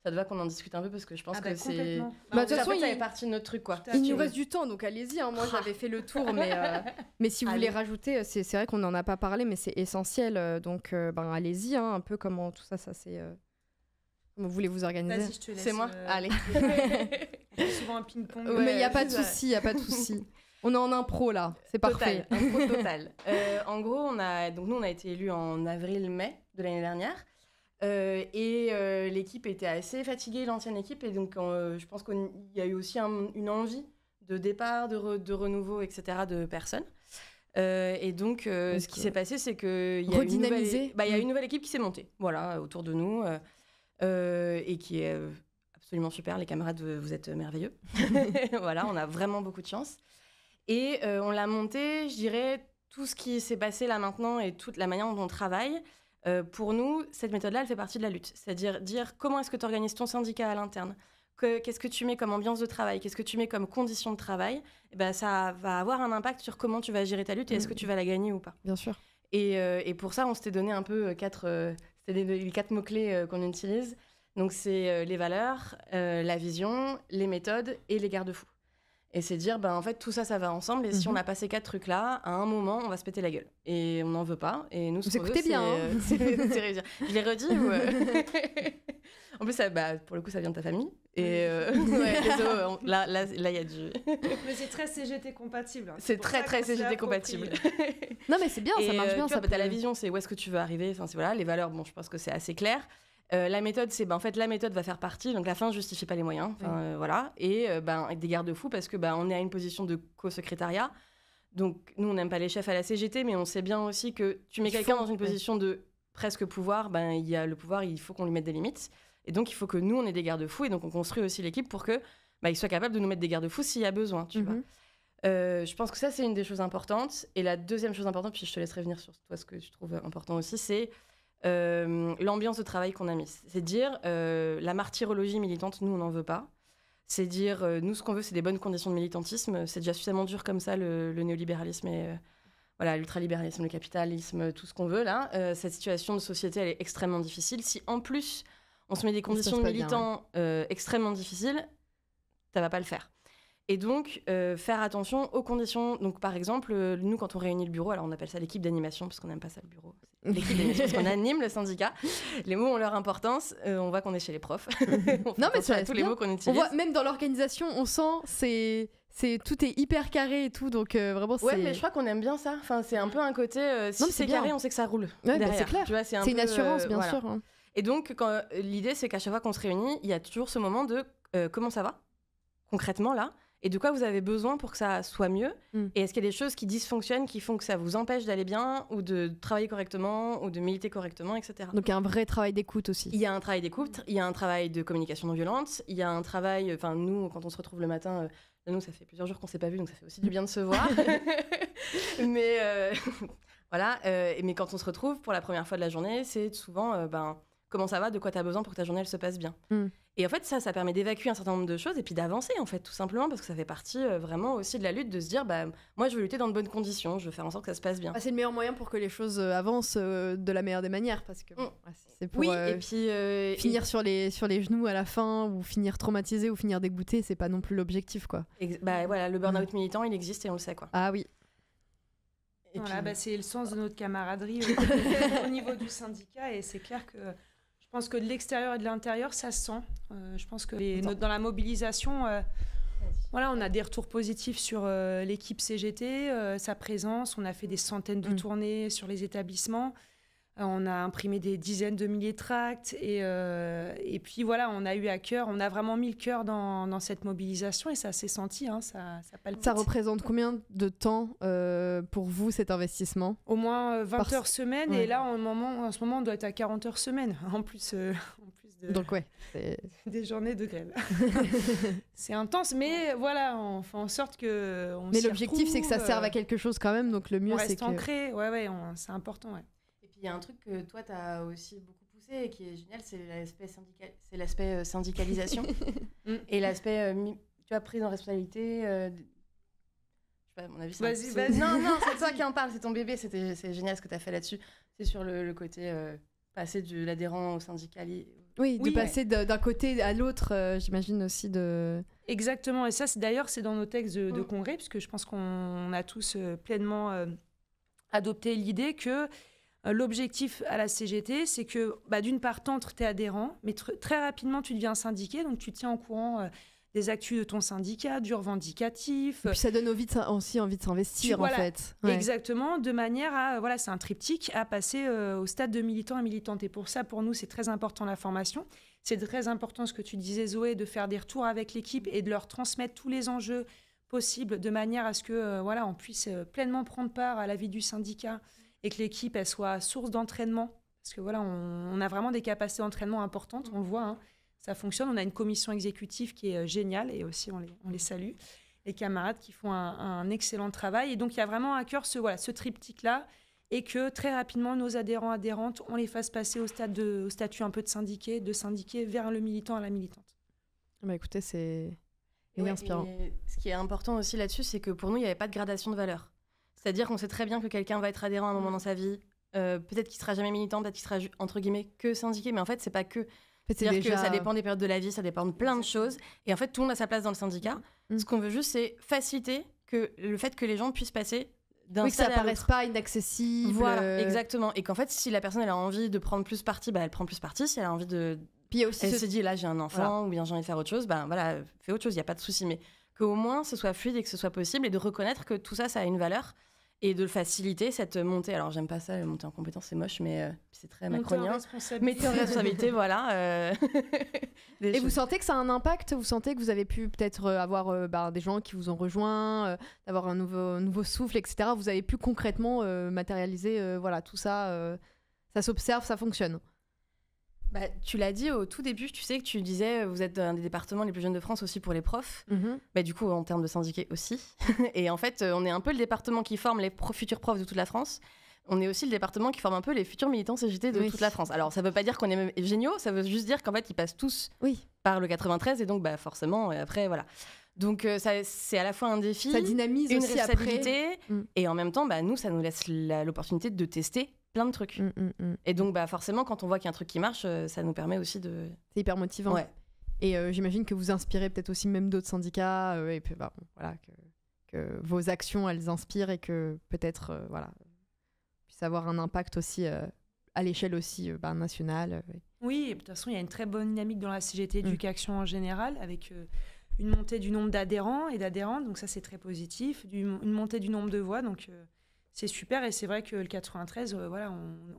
ça te va qu'on en discute un peu parce que je pense ah que bah, c'est. Bah, bah, de toute façon, il est partie de notre truc quoi. Il nous reste du temps donc allez-y. Hein. Moi ah. j'avais fait le tour, mais, euh, mais si vous voulez rajouter, euh, c'est vrai qu'on n'en a pas parlé, mais c'est essentiel donc ben allez-y hein, un peu comment tout ça ça c'est. vous voulez vous organiser C'est moi. Allez. souvent un ping-pong. mais il n'y a pas de souci, il n'y a pas de souci. On est en impro là, c'est parfait. Euh, en gros, on a, donc nous, on a été élus en avril-mai de l'année dernière. Euh, et euh, l'équipe était assez fatiguée, l'ancienne équipe. Et donc, je pense qu'il y a eu aussi une envie de départ, de, de, renouveau, etc. de personnes. et donc, ce qui s'est passé, c'est qu'il bah, y, a une nouvelle, y a une nouvelle équipe qui s'est montée, voilà, autour de nous, et qui est absolument super. Les camarades, euh, vous êtes euh, merveilleux. voilà, on a vraiment beaucoup de chance. Et euh, on l'a monté, je dirais, tout ce qui s'est passé là maintenant et toute la manière dont on travaille. pour nous, cette méthode-là, elle fait partie de la lutte. C'est-à-dire dire comment est-ce que tu organises ton syndicat à l'interne Qu'est-ce que tu mets comme ambiance de travail Qu'est-ce que tu mets comme conditions de travail et eh ben, Ça va avoir un impact sur comment tu vas gérer ta lutte et est-ce que mmh. tu vas la gagner ou pas. Bien sûr. Et, pour ça, on s'était donné un peu quatre, les quatre mots-clés qu'on utilise. Donc c'est euh, les valeurs, euh, la vision, les méthodes et les garde-fous. Et c'est dire, ben, en fait, tout ça, ça va ensemble. Et si on n'a mhm. pas ces quatre trucs-là, à un moment, on va se péter la gueule. Et on n'en veut pas. Et nous, ce bien. Hein. Euh, je l'ai redit ou En plus, ça, bah, pour le coup, ça vient de ta famille. Et là, il y a du. mais c'est très CGT compatible. Hein. C'est très, très CGT compatible. non, mais c'est bien, ça marche bien. ça, t'as la vision, c'est où est-ce que tu veux arriver. Enfin, voilà, les valeurs, bon, je pense que c'est assez clair. Euh, la méthode, c'est ben, en fait la méthode va faire partie, donc la fin justifie pas les moyens, euh, voilà, et euh, ben des garde-fous parce que ben, on est à une position de co-secrétariat, donc nous on n'aime pas les chefs à la CGT, mais on sait bien aussi que tu mets quelqu'un dans une position de presque pouvoir, ben il y a le pouvoir, il faut qu'on lui mette des limites, et donc il faut que nous on ait des garde-fous, et donc on construit aussi l'équipe pour que ben, il soit capable de nous mettre des garde-fous s'il y a besoin, tu vois. Mhm. je pense que ça, c'est une des choses importantes. Et la deuxième chose importante, puis je te laisserai venir sur toi, ce que tu trouves important aussi, c'est euh, l'ambiance de travail qu'on a mise. C'est dire euh, la martyrologie militante, nous on n'en veut pas. C'est dire euh, nous ce qu'on veut c'est des bonnes conditions de militantisme. C'est déjà suffisamment dur comme ça le, néolibéralisme et voilà l'ultralibéralisme, le capitalisme, tout ce qu'on veut là. cette situation de société elle est extrêmement difficile. Si en plus on se met des conditions de militants extrêmement difficiles, ça va pas le faire. Et donc, euh, faire attention aux conditions. Donc, par exemple, euh, nous, quand on réunit le bureau, alors on appelle ça l'équipe d'animation, parce qu'on n'aime pas ça le bureau. L'équipe d'animation, parce qu'on anime le syndicat. Les mots ont leur importance. Euh, on voit qu'on est chez les profs. non, mais c'est tous les mots qu'on utilise. On voit, même dans l'organisation, on sent, c'est. C'est tout est hyper carré et tout, donc vraiment c'est. Ouais, mais je crois qu'on aime bien ça. Enfin, c'est un peu un côté. si c'est carré, on sait que ça roule. c'est clair. C'est une assurance, bien sûr. Hein. Et donc, l'idée, c'est qu'à chaque fois qu'on se réunit, il y a toujours ce moment de comment ça va concrètement là et de quoi vous avez besoin pour que ça soit mieux. Mm. Et est-ce qu'il y a des choses qui dysfonctionnent, qui font que ça vous empêche d'aller bien ou de travailler correctement ou de militer correctement, etc. Donc il y a un vrai travail d'écoute aussi. Il y a un travail d'écoute, il y a un travail de communication non violente, il y a un travail, enfin nous, quand on se retrouve le matin... Euh, nous, ça fait plusieurs jours qu'on ne s'est pas vu, donc ça fait aussi du bien de se voir. mais euh, voilà, euh, mais quand on se retrouve pour la première fois de la journée, c'est souvent ben, comment ça va, de quoi tu as besoin pour que ta journée se passe bien. Mm. Et en fait, ça, ça permet d'évacuer un certain nombre de choses et puis d'avancer, en fait, tout simplement, parce que ça fait partie euh, vraiment aussi de la lutte, de se dire, bah, moi, je veux lutter dans de bonnes conditions, je veux faire en sorte que ça se passe bien. Ah, c'est le meilleur moyen pour que les choses euh, avancent euh, de la meilleure des manières, parce que mm. c'est pour oui, et puis, finir Sur, les, sur les genoux à la fin, ou finir traumatisé, ou finir dégoûté, c'est pas non plus l'objectif, quoi. bah voilà, le burn-out mm. militant, il existe et on le sait, quoi. Ah oui, voilà, bah, c'est le sens de notre camaraderie au niveau du syndicat et c'est clair que je pense que de l'extérieur et de l'intérieur, ça se sent. Euh, je pense que dans la mobilisation, euh, voilà, on a des retours positifs sur euh, l'équipe CGT, sa présence. On a fait des centaines de mm. tournées sur les établissements on a imprimé des dizaines de milliers de tracts. Et, euh, et, puis voilà, on a eu à cœur, on a vraiment mis le cœur dans, cette mobilisation et ça s'est senti, hein, ça, ça Ça représente combien de temps euh, pour vous cet investissement Au moins 20 euh, heures semaine. Et là, en, moment, en ce moment, on doit être à 40 heures semaine, en plus, en plus de... Donc, ouais, des journées de grève. c'est intense, mais voilà, on fait en sorte que. On mais l'objectif, c'est que ça serve à quelque chose quand même. Donc le mieux, c'est que. Ancré, ouais, ouais, c'est important, ouais il y a un truc que toi, tu as aussi beaucoup poussé et qui est génial, c'est l'aspect syndical... l'aspect euh, syndicalisation mm. et l'aspect, euh, tu as prise en responsabilité. Euh, je sais pas, à mon avis, c'est vas-y, vas-y. Non, non, c'est toi qui en parles, c'est ton bébé, c'est génial ce que tu as fait là-dessus. C'est sur le, côté passé passer de l'adhérent au syndicalisme. Oui, de passer d'un côté à l'autre, j'imagine aussi de. Exactement, et ça, c'est d'ailleurs, c'est dans nos textes de, mm. Congrès, puisque je pense qu'on a tous pleinement adopté l'idée que euh, l'objectif à la CGT, c'est que bah, d'une part, t'entres, t'es adhérent, mais très rapidement, tu deviens syndiqué, donc tu tiens au courant euh, des actus de ton syndicat, du revendicatif. puis ça donne aussi envie de s'investir, en fait. Exactement, de manière à, voilà, c'est un triptyque, à passer euh, au stade de militant et militante. Et pour ça, pour nous, c'est très important la formation. C'est très important ce que tu disais, Zoé, de faire des retours avec l'équipe et de leur transmettre tous les enjeux possibles de manière à ce que voilà on puisse pleinement prendre part à la vie du syndicat et que l'équipe soit source d'entraînement. Parce que voilà, on, a vraiment des capacités d'entraînement importantes, mm. on le voit, hein. ça fonctionne. On a une commission exécutive qui est euh, géniale et aussi on les, on les salue. Les camarades qui font un, excellent travail. Et donc il y a vraiment à cœur ce, voilà, ce triptyque-là et que très rapidement nos adhérents adhérentes, on les fasse passer au, stade de, statut un peu de syndiqué, de syndiqué vers le militant à la militante. Bah, écoutez, c'est inspirant. Ce qui est important aussi là-dessus, c'est que pour nous, il n'y avait pas de gradation de valeur. C'est-à-dire qu'on sait très bien que quelqu'un va être adhérent à un moment mm. dans sa vie. Euh, peut-être qu'il sera jamais militant, peut-être qu'il sera entre guillemets que syndiqué, mais en fait c'est pas que. C'est-à-dire déjà... que ça dépend des périodes de la vie, ça dépend de plein de choses. Et en fait, tout le monde a sa place dans le syndicat. Mm. Ce qu'on veut juste, c'est faciliter que le fait que les gens puissent passer d'un oui, que ça paraisse pas inaccessible. Voilà, euh, exactement. Et qu'en fait, si la personne elle a envie de prendre plus parti, bah, elle prend plus parti. Si elle a envie de. Puis aussi elle se dit là j'ai un enfant ou bien j'ai envie de faire autre chose, ben voilà, fais autre chose, il n'y a pas de souci. Mais qu'au moins ce soit fluide et que ce soit possible et de reconnaître que tout ça, ça a une valeur et de faciliter cette montée. Alors, j'aime pas ça, la montée en compétence, c'est moche, mais euh, c'est très macronien. Mettez en responsabilité, voilà. Euh, et vous sentez que ça a un impact Vous sentez que vous avez pu peut-être euh, avoir bah, des gens qui vous ont rejoint, d'avoir un nouveau, nouveau souffle, etc. Vous avez pu concrètement matérialiser voilà, tout ça. ça s'observe, ça fonctionne bah, tu l'as dit au tout début, tu sais que tu disais euh, vous êtes un des départements les plus jeunes de France aussi pour les profs. Mhm. Bah, du coup, en termes de syndiqués aussi. et en fait, euh, on est un peu le département qui forme les futurs profs de toute la France. On est aussi le département qui forme un peu les futurs militants CGT de toute la France. Alors, ça ne veut pas dire qu'on est géniaux, ça veut juste dire qu'en fait, ils passent tous par le 93 et donc, bah, forcément, et après, voilà. Donc euh, ça, c'est à la fois un défi, ça dynamise une aussi responsabilité, mm. et en même temps, bah, nous, ça nous laisse l'opportunité de tester plein de trucs. Mm, mm, mm. Et donc, bah, forcément, quand on voit qu'il y a un truc qui marche, euh, ça nous permet aussi de. C'est hyper motivant. Et euh, j'imagine que vous inspirez peut-être aussi même d'autres syndicats, euh, et puis bah, voilà, que, vos actions, elles inspirent et que peut-être, voilà, puisse avoir un impact aussi à l'échelle aussi bah, nationale. Oui, de toute façon, il y a une très bonne dynamique dans la CGT éducation en général, avec une montée du nombre d'adhérents et d'adhérentes, donc ça c'est très positif, une montée du nombre de voix, donc c'est super et c'est vrai que le 93, euh, voilà,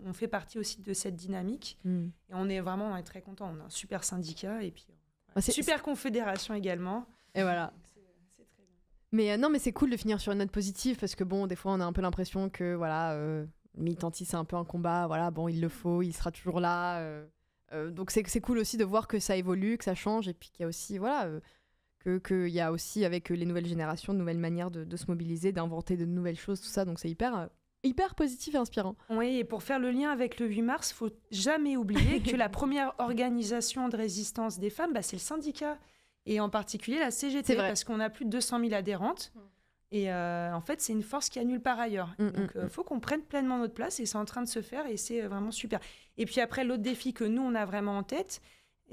on, fait partie aussi de cette dynamique hmm. et on est vraiment on est très content. On a un super syndicat et puis super confédération également. Et voilà. Mais euh, non, mais c'est cool de finir sur une note positive parce que bon, des fois, on a un peu l'impression que voilà, euh, militantisme c'est un peu un combat. Voilà, bon, il le faut, il sera toujours là. Euh, donc c'est cool aussi de voir que ça évolue, que ça change et puis qu'il y a aussi voilà que qu'il y a aussi avec euh, les nouvelles générations, de nouvelles manières de, se mobiliser, d'inventer de nouvelles choses, tout ça. Donc c'est hyper euh, hyper positif et inspirant. Oui, et pour faire le lien avec le 8 mars, faut jamais oublier que la première organisation de résistance des femmes, bah, c'est le syndicat, et en particulier la CGT, parce qu'on a plus de 200 000 adhérentes. Mm. Et euh, en fait, c'est une force qui annule nulle part ailleurs. Mm, mm, Donc, il faut qu'on prenne pleinement notre place, et c'est en train de se faire, et c'est vraiment super. Et puis après, l'autre défi que nous, on a vraiment en tête,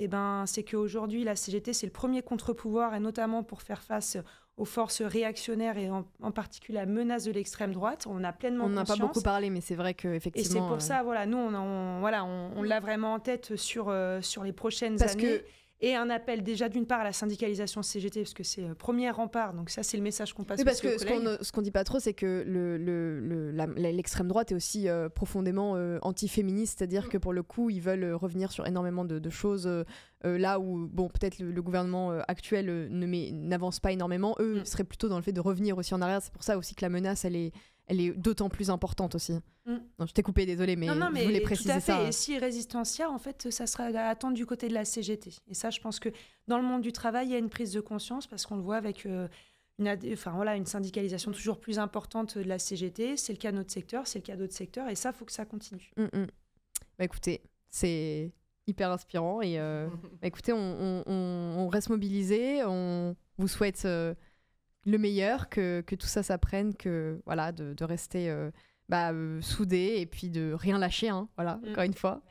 eh ben, c'est qu'aujourd'hui, la CGT, c'est le premier contre-pouvoir, et notamment pour faire face aux forces réactionnaires et en, particulier la menace de l'extrême droite. On a pleinement On n'a pas beaucoup parlé, mais c'est vrai qu'effectivement... Et c'est pour euh, ça, voilà, nous, on, voilà, on, l'a vraiment en tête sur, euh, sur les prochaines Parce années. Que et un appel déjà d'une part à la syndicalisation CGT, parce que c'est le euh, premier rempart, donc ça c'est le message qu'on passe. Oui, parce que ce qu'on ne dit pas trop, c'est que l'extrême le, droite est aussi euh, profondément anti euh, antiféministe, c'est-à-dire mm. que pour le coup, ils veulent revenir sur énormément de, choses là où, bon, peut-être le, gouvernement actuel n'avance pas énormément, eux mm. seraient plutôt dans le fait de revenir aussi en arrière, c'est pour ça aussi que la menace, elle est elle est d'autant plus importante aussi. Mm. je t'ai coupé, désolé, mais, mais je voulais préciser tout à fait. Et si Resistancia, en fait, ça sera à attendre du côté de la CGT. Et ça, je pense que dans le monde du travail, il y a une prise de conscience parce qu'on le voit avec euh, une, enfin, voilà, une syndicalisation toujours plus importante de la CGT. C'est le cas de notre secteur, c'est le cas d'autres secteurs, et ça, faut que ça continue. Mm, mm. Bah, écoutez, c'est hyper inspirant et euh, bah, écoutez, on, reste mobilisé, on vous souhaite. Euh, le meilleur, que, tout ça s'apprenne, que voilà, de, rester euh, bah, euh, soudé et puis de rien lâcher, hein, voilà, mm. encore une fois.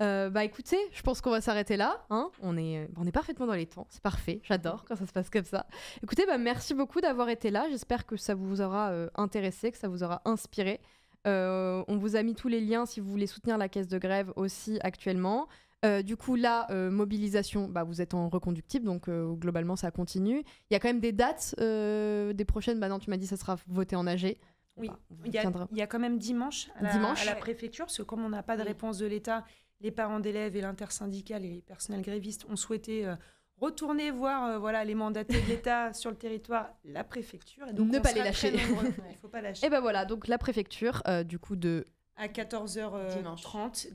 Euh, bah écoutez, je pense qu'on va s'arrêter là. Hein on, est, on est parfaitement dans les temps, c'est parfait, j'adore quand ça se passe comme ça. Écoutez, bah, merci beaucoup d'avoir été là, j'espère que ça vous aura intéressé, que ça vous aura inspiré. on vous a mis tous les liens si vous voulez soutenir la caisse de grève aussi actuellement. Euh, du coup, la euh, mobilisation, bah, vous êtes en reconductible, donc euh, globalement, ça continue. Il y a quand même des dates des prochaines. Bah non, tu m'as dit ça sera voté en AG. Oui, bah, il, y a, quand même dimanche à la, préfecture, parce que comme on n'a pas de réponse de l'État, les parents d'élèves et l'intersyndical et les personnels grévistes ont souhaité retourner voir voilà les mandatés de l'État sur le territoire, la préfecture. donc ne pas les lâcher. Il ne faut pas lâcher. Et eh ben voilà, donc la préfecture, du coup de à 14h30 euh,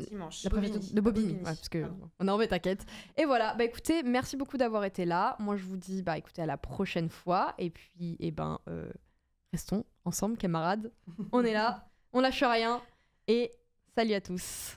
dimanche. La De, bobby Bobigny, parce que on est en t'inquiète. Et voilà, bah écoutez, merci beaucoup d'avoir été là. Moi, je vous dis, bah écoutez, à la prochaine fois. Et puis, et eh ben, euh, restons ensemble, camarades. on est là, on lâche rien. Et salut à tous.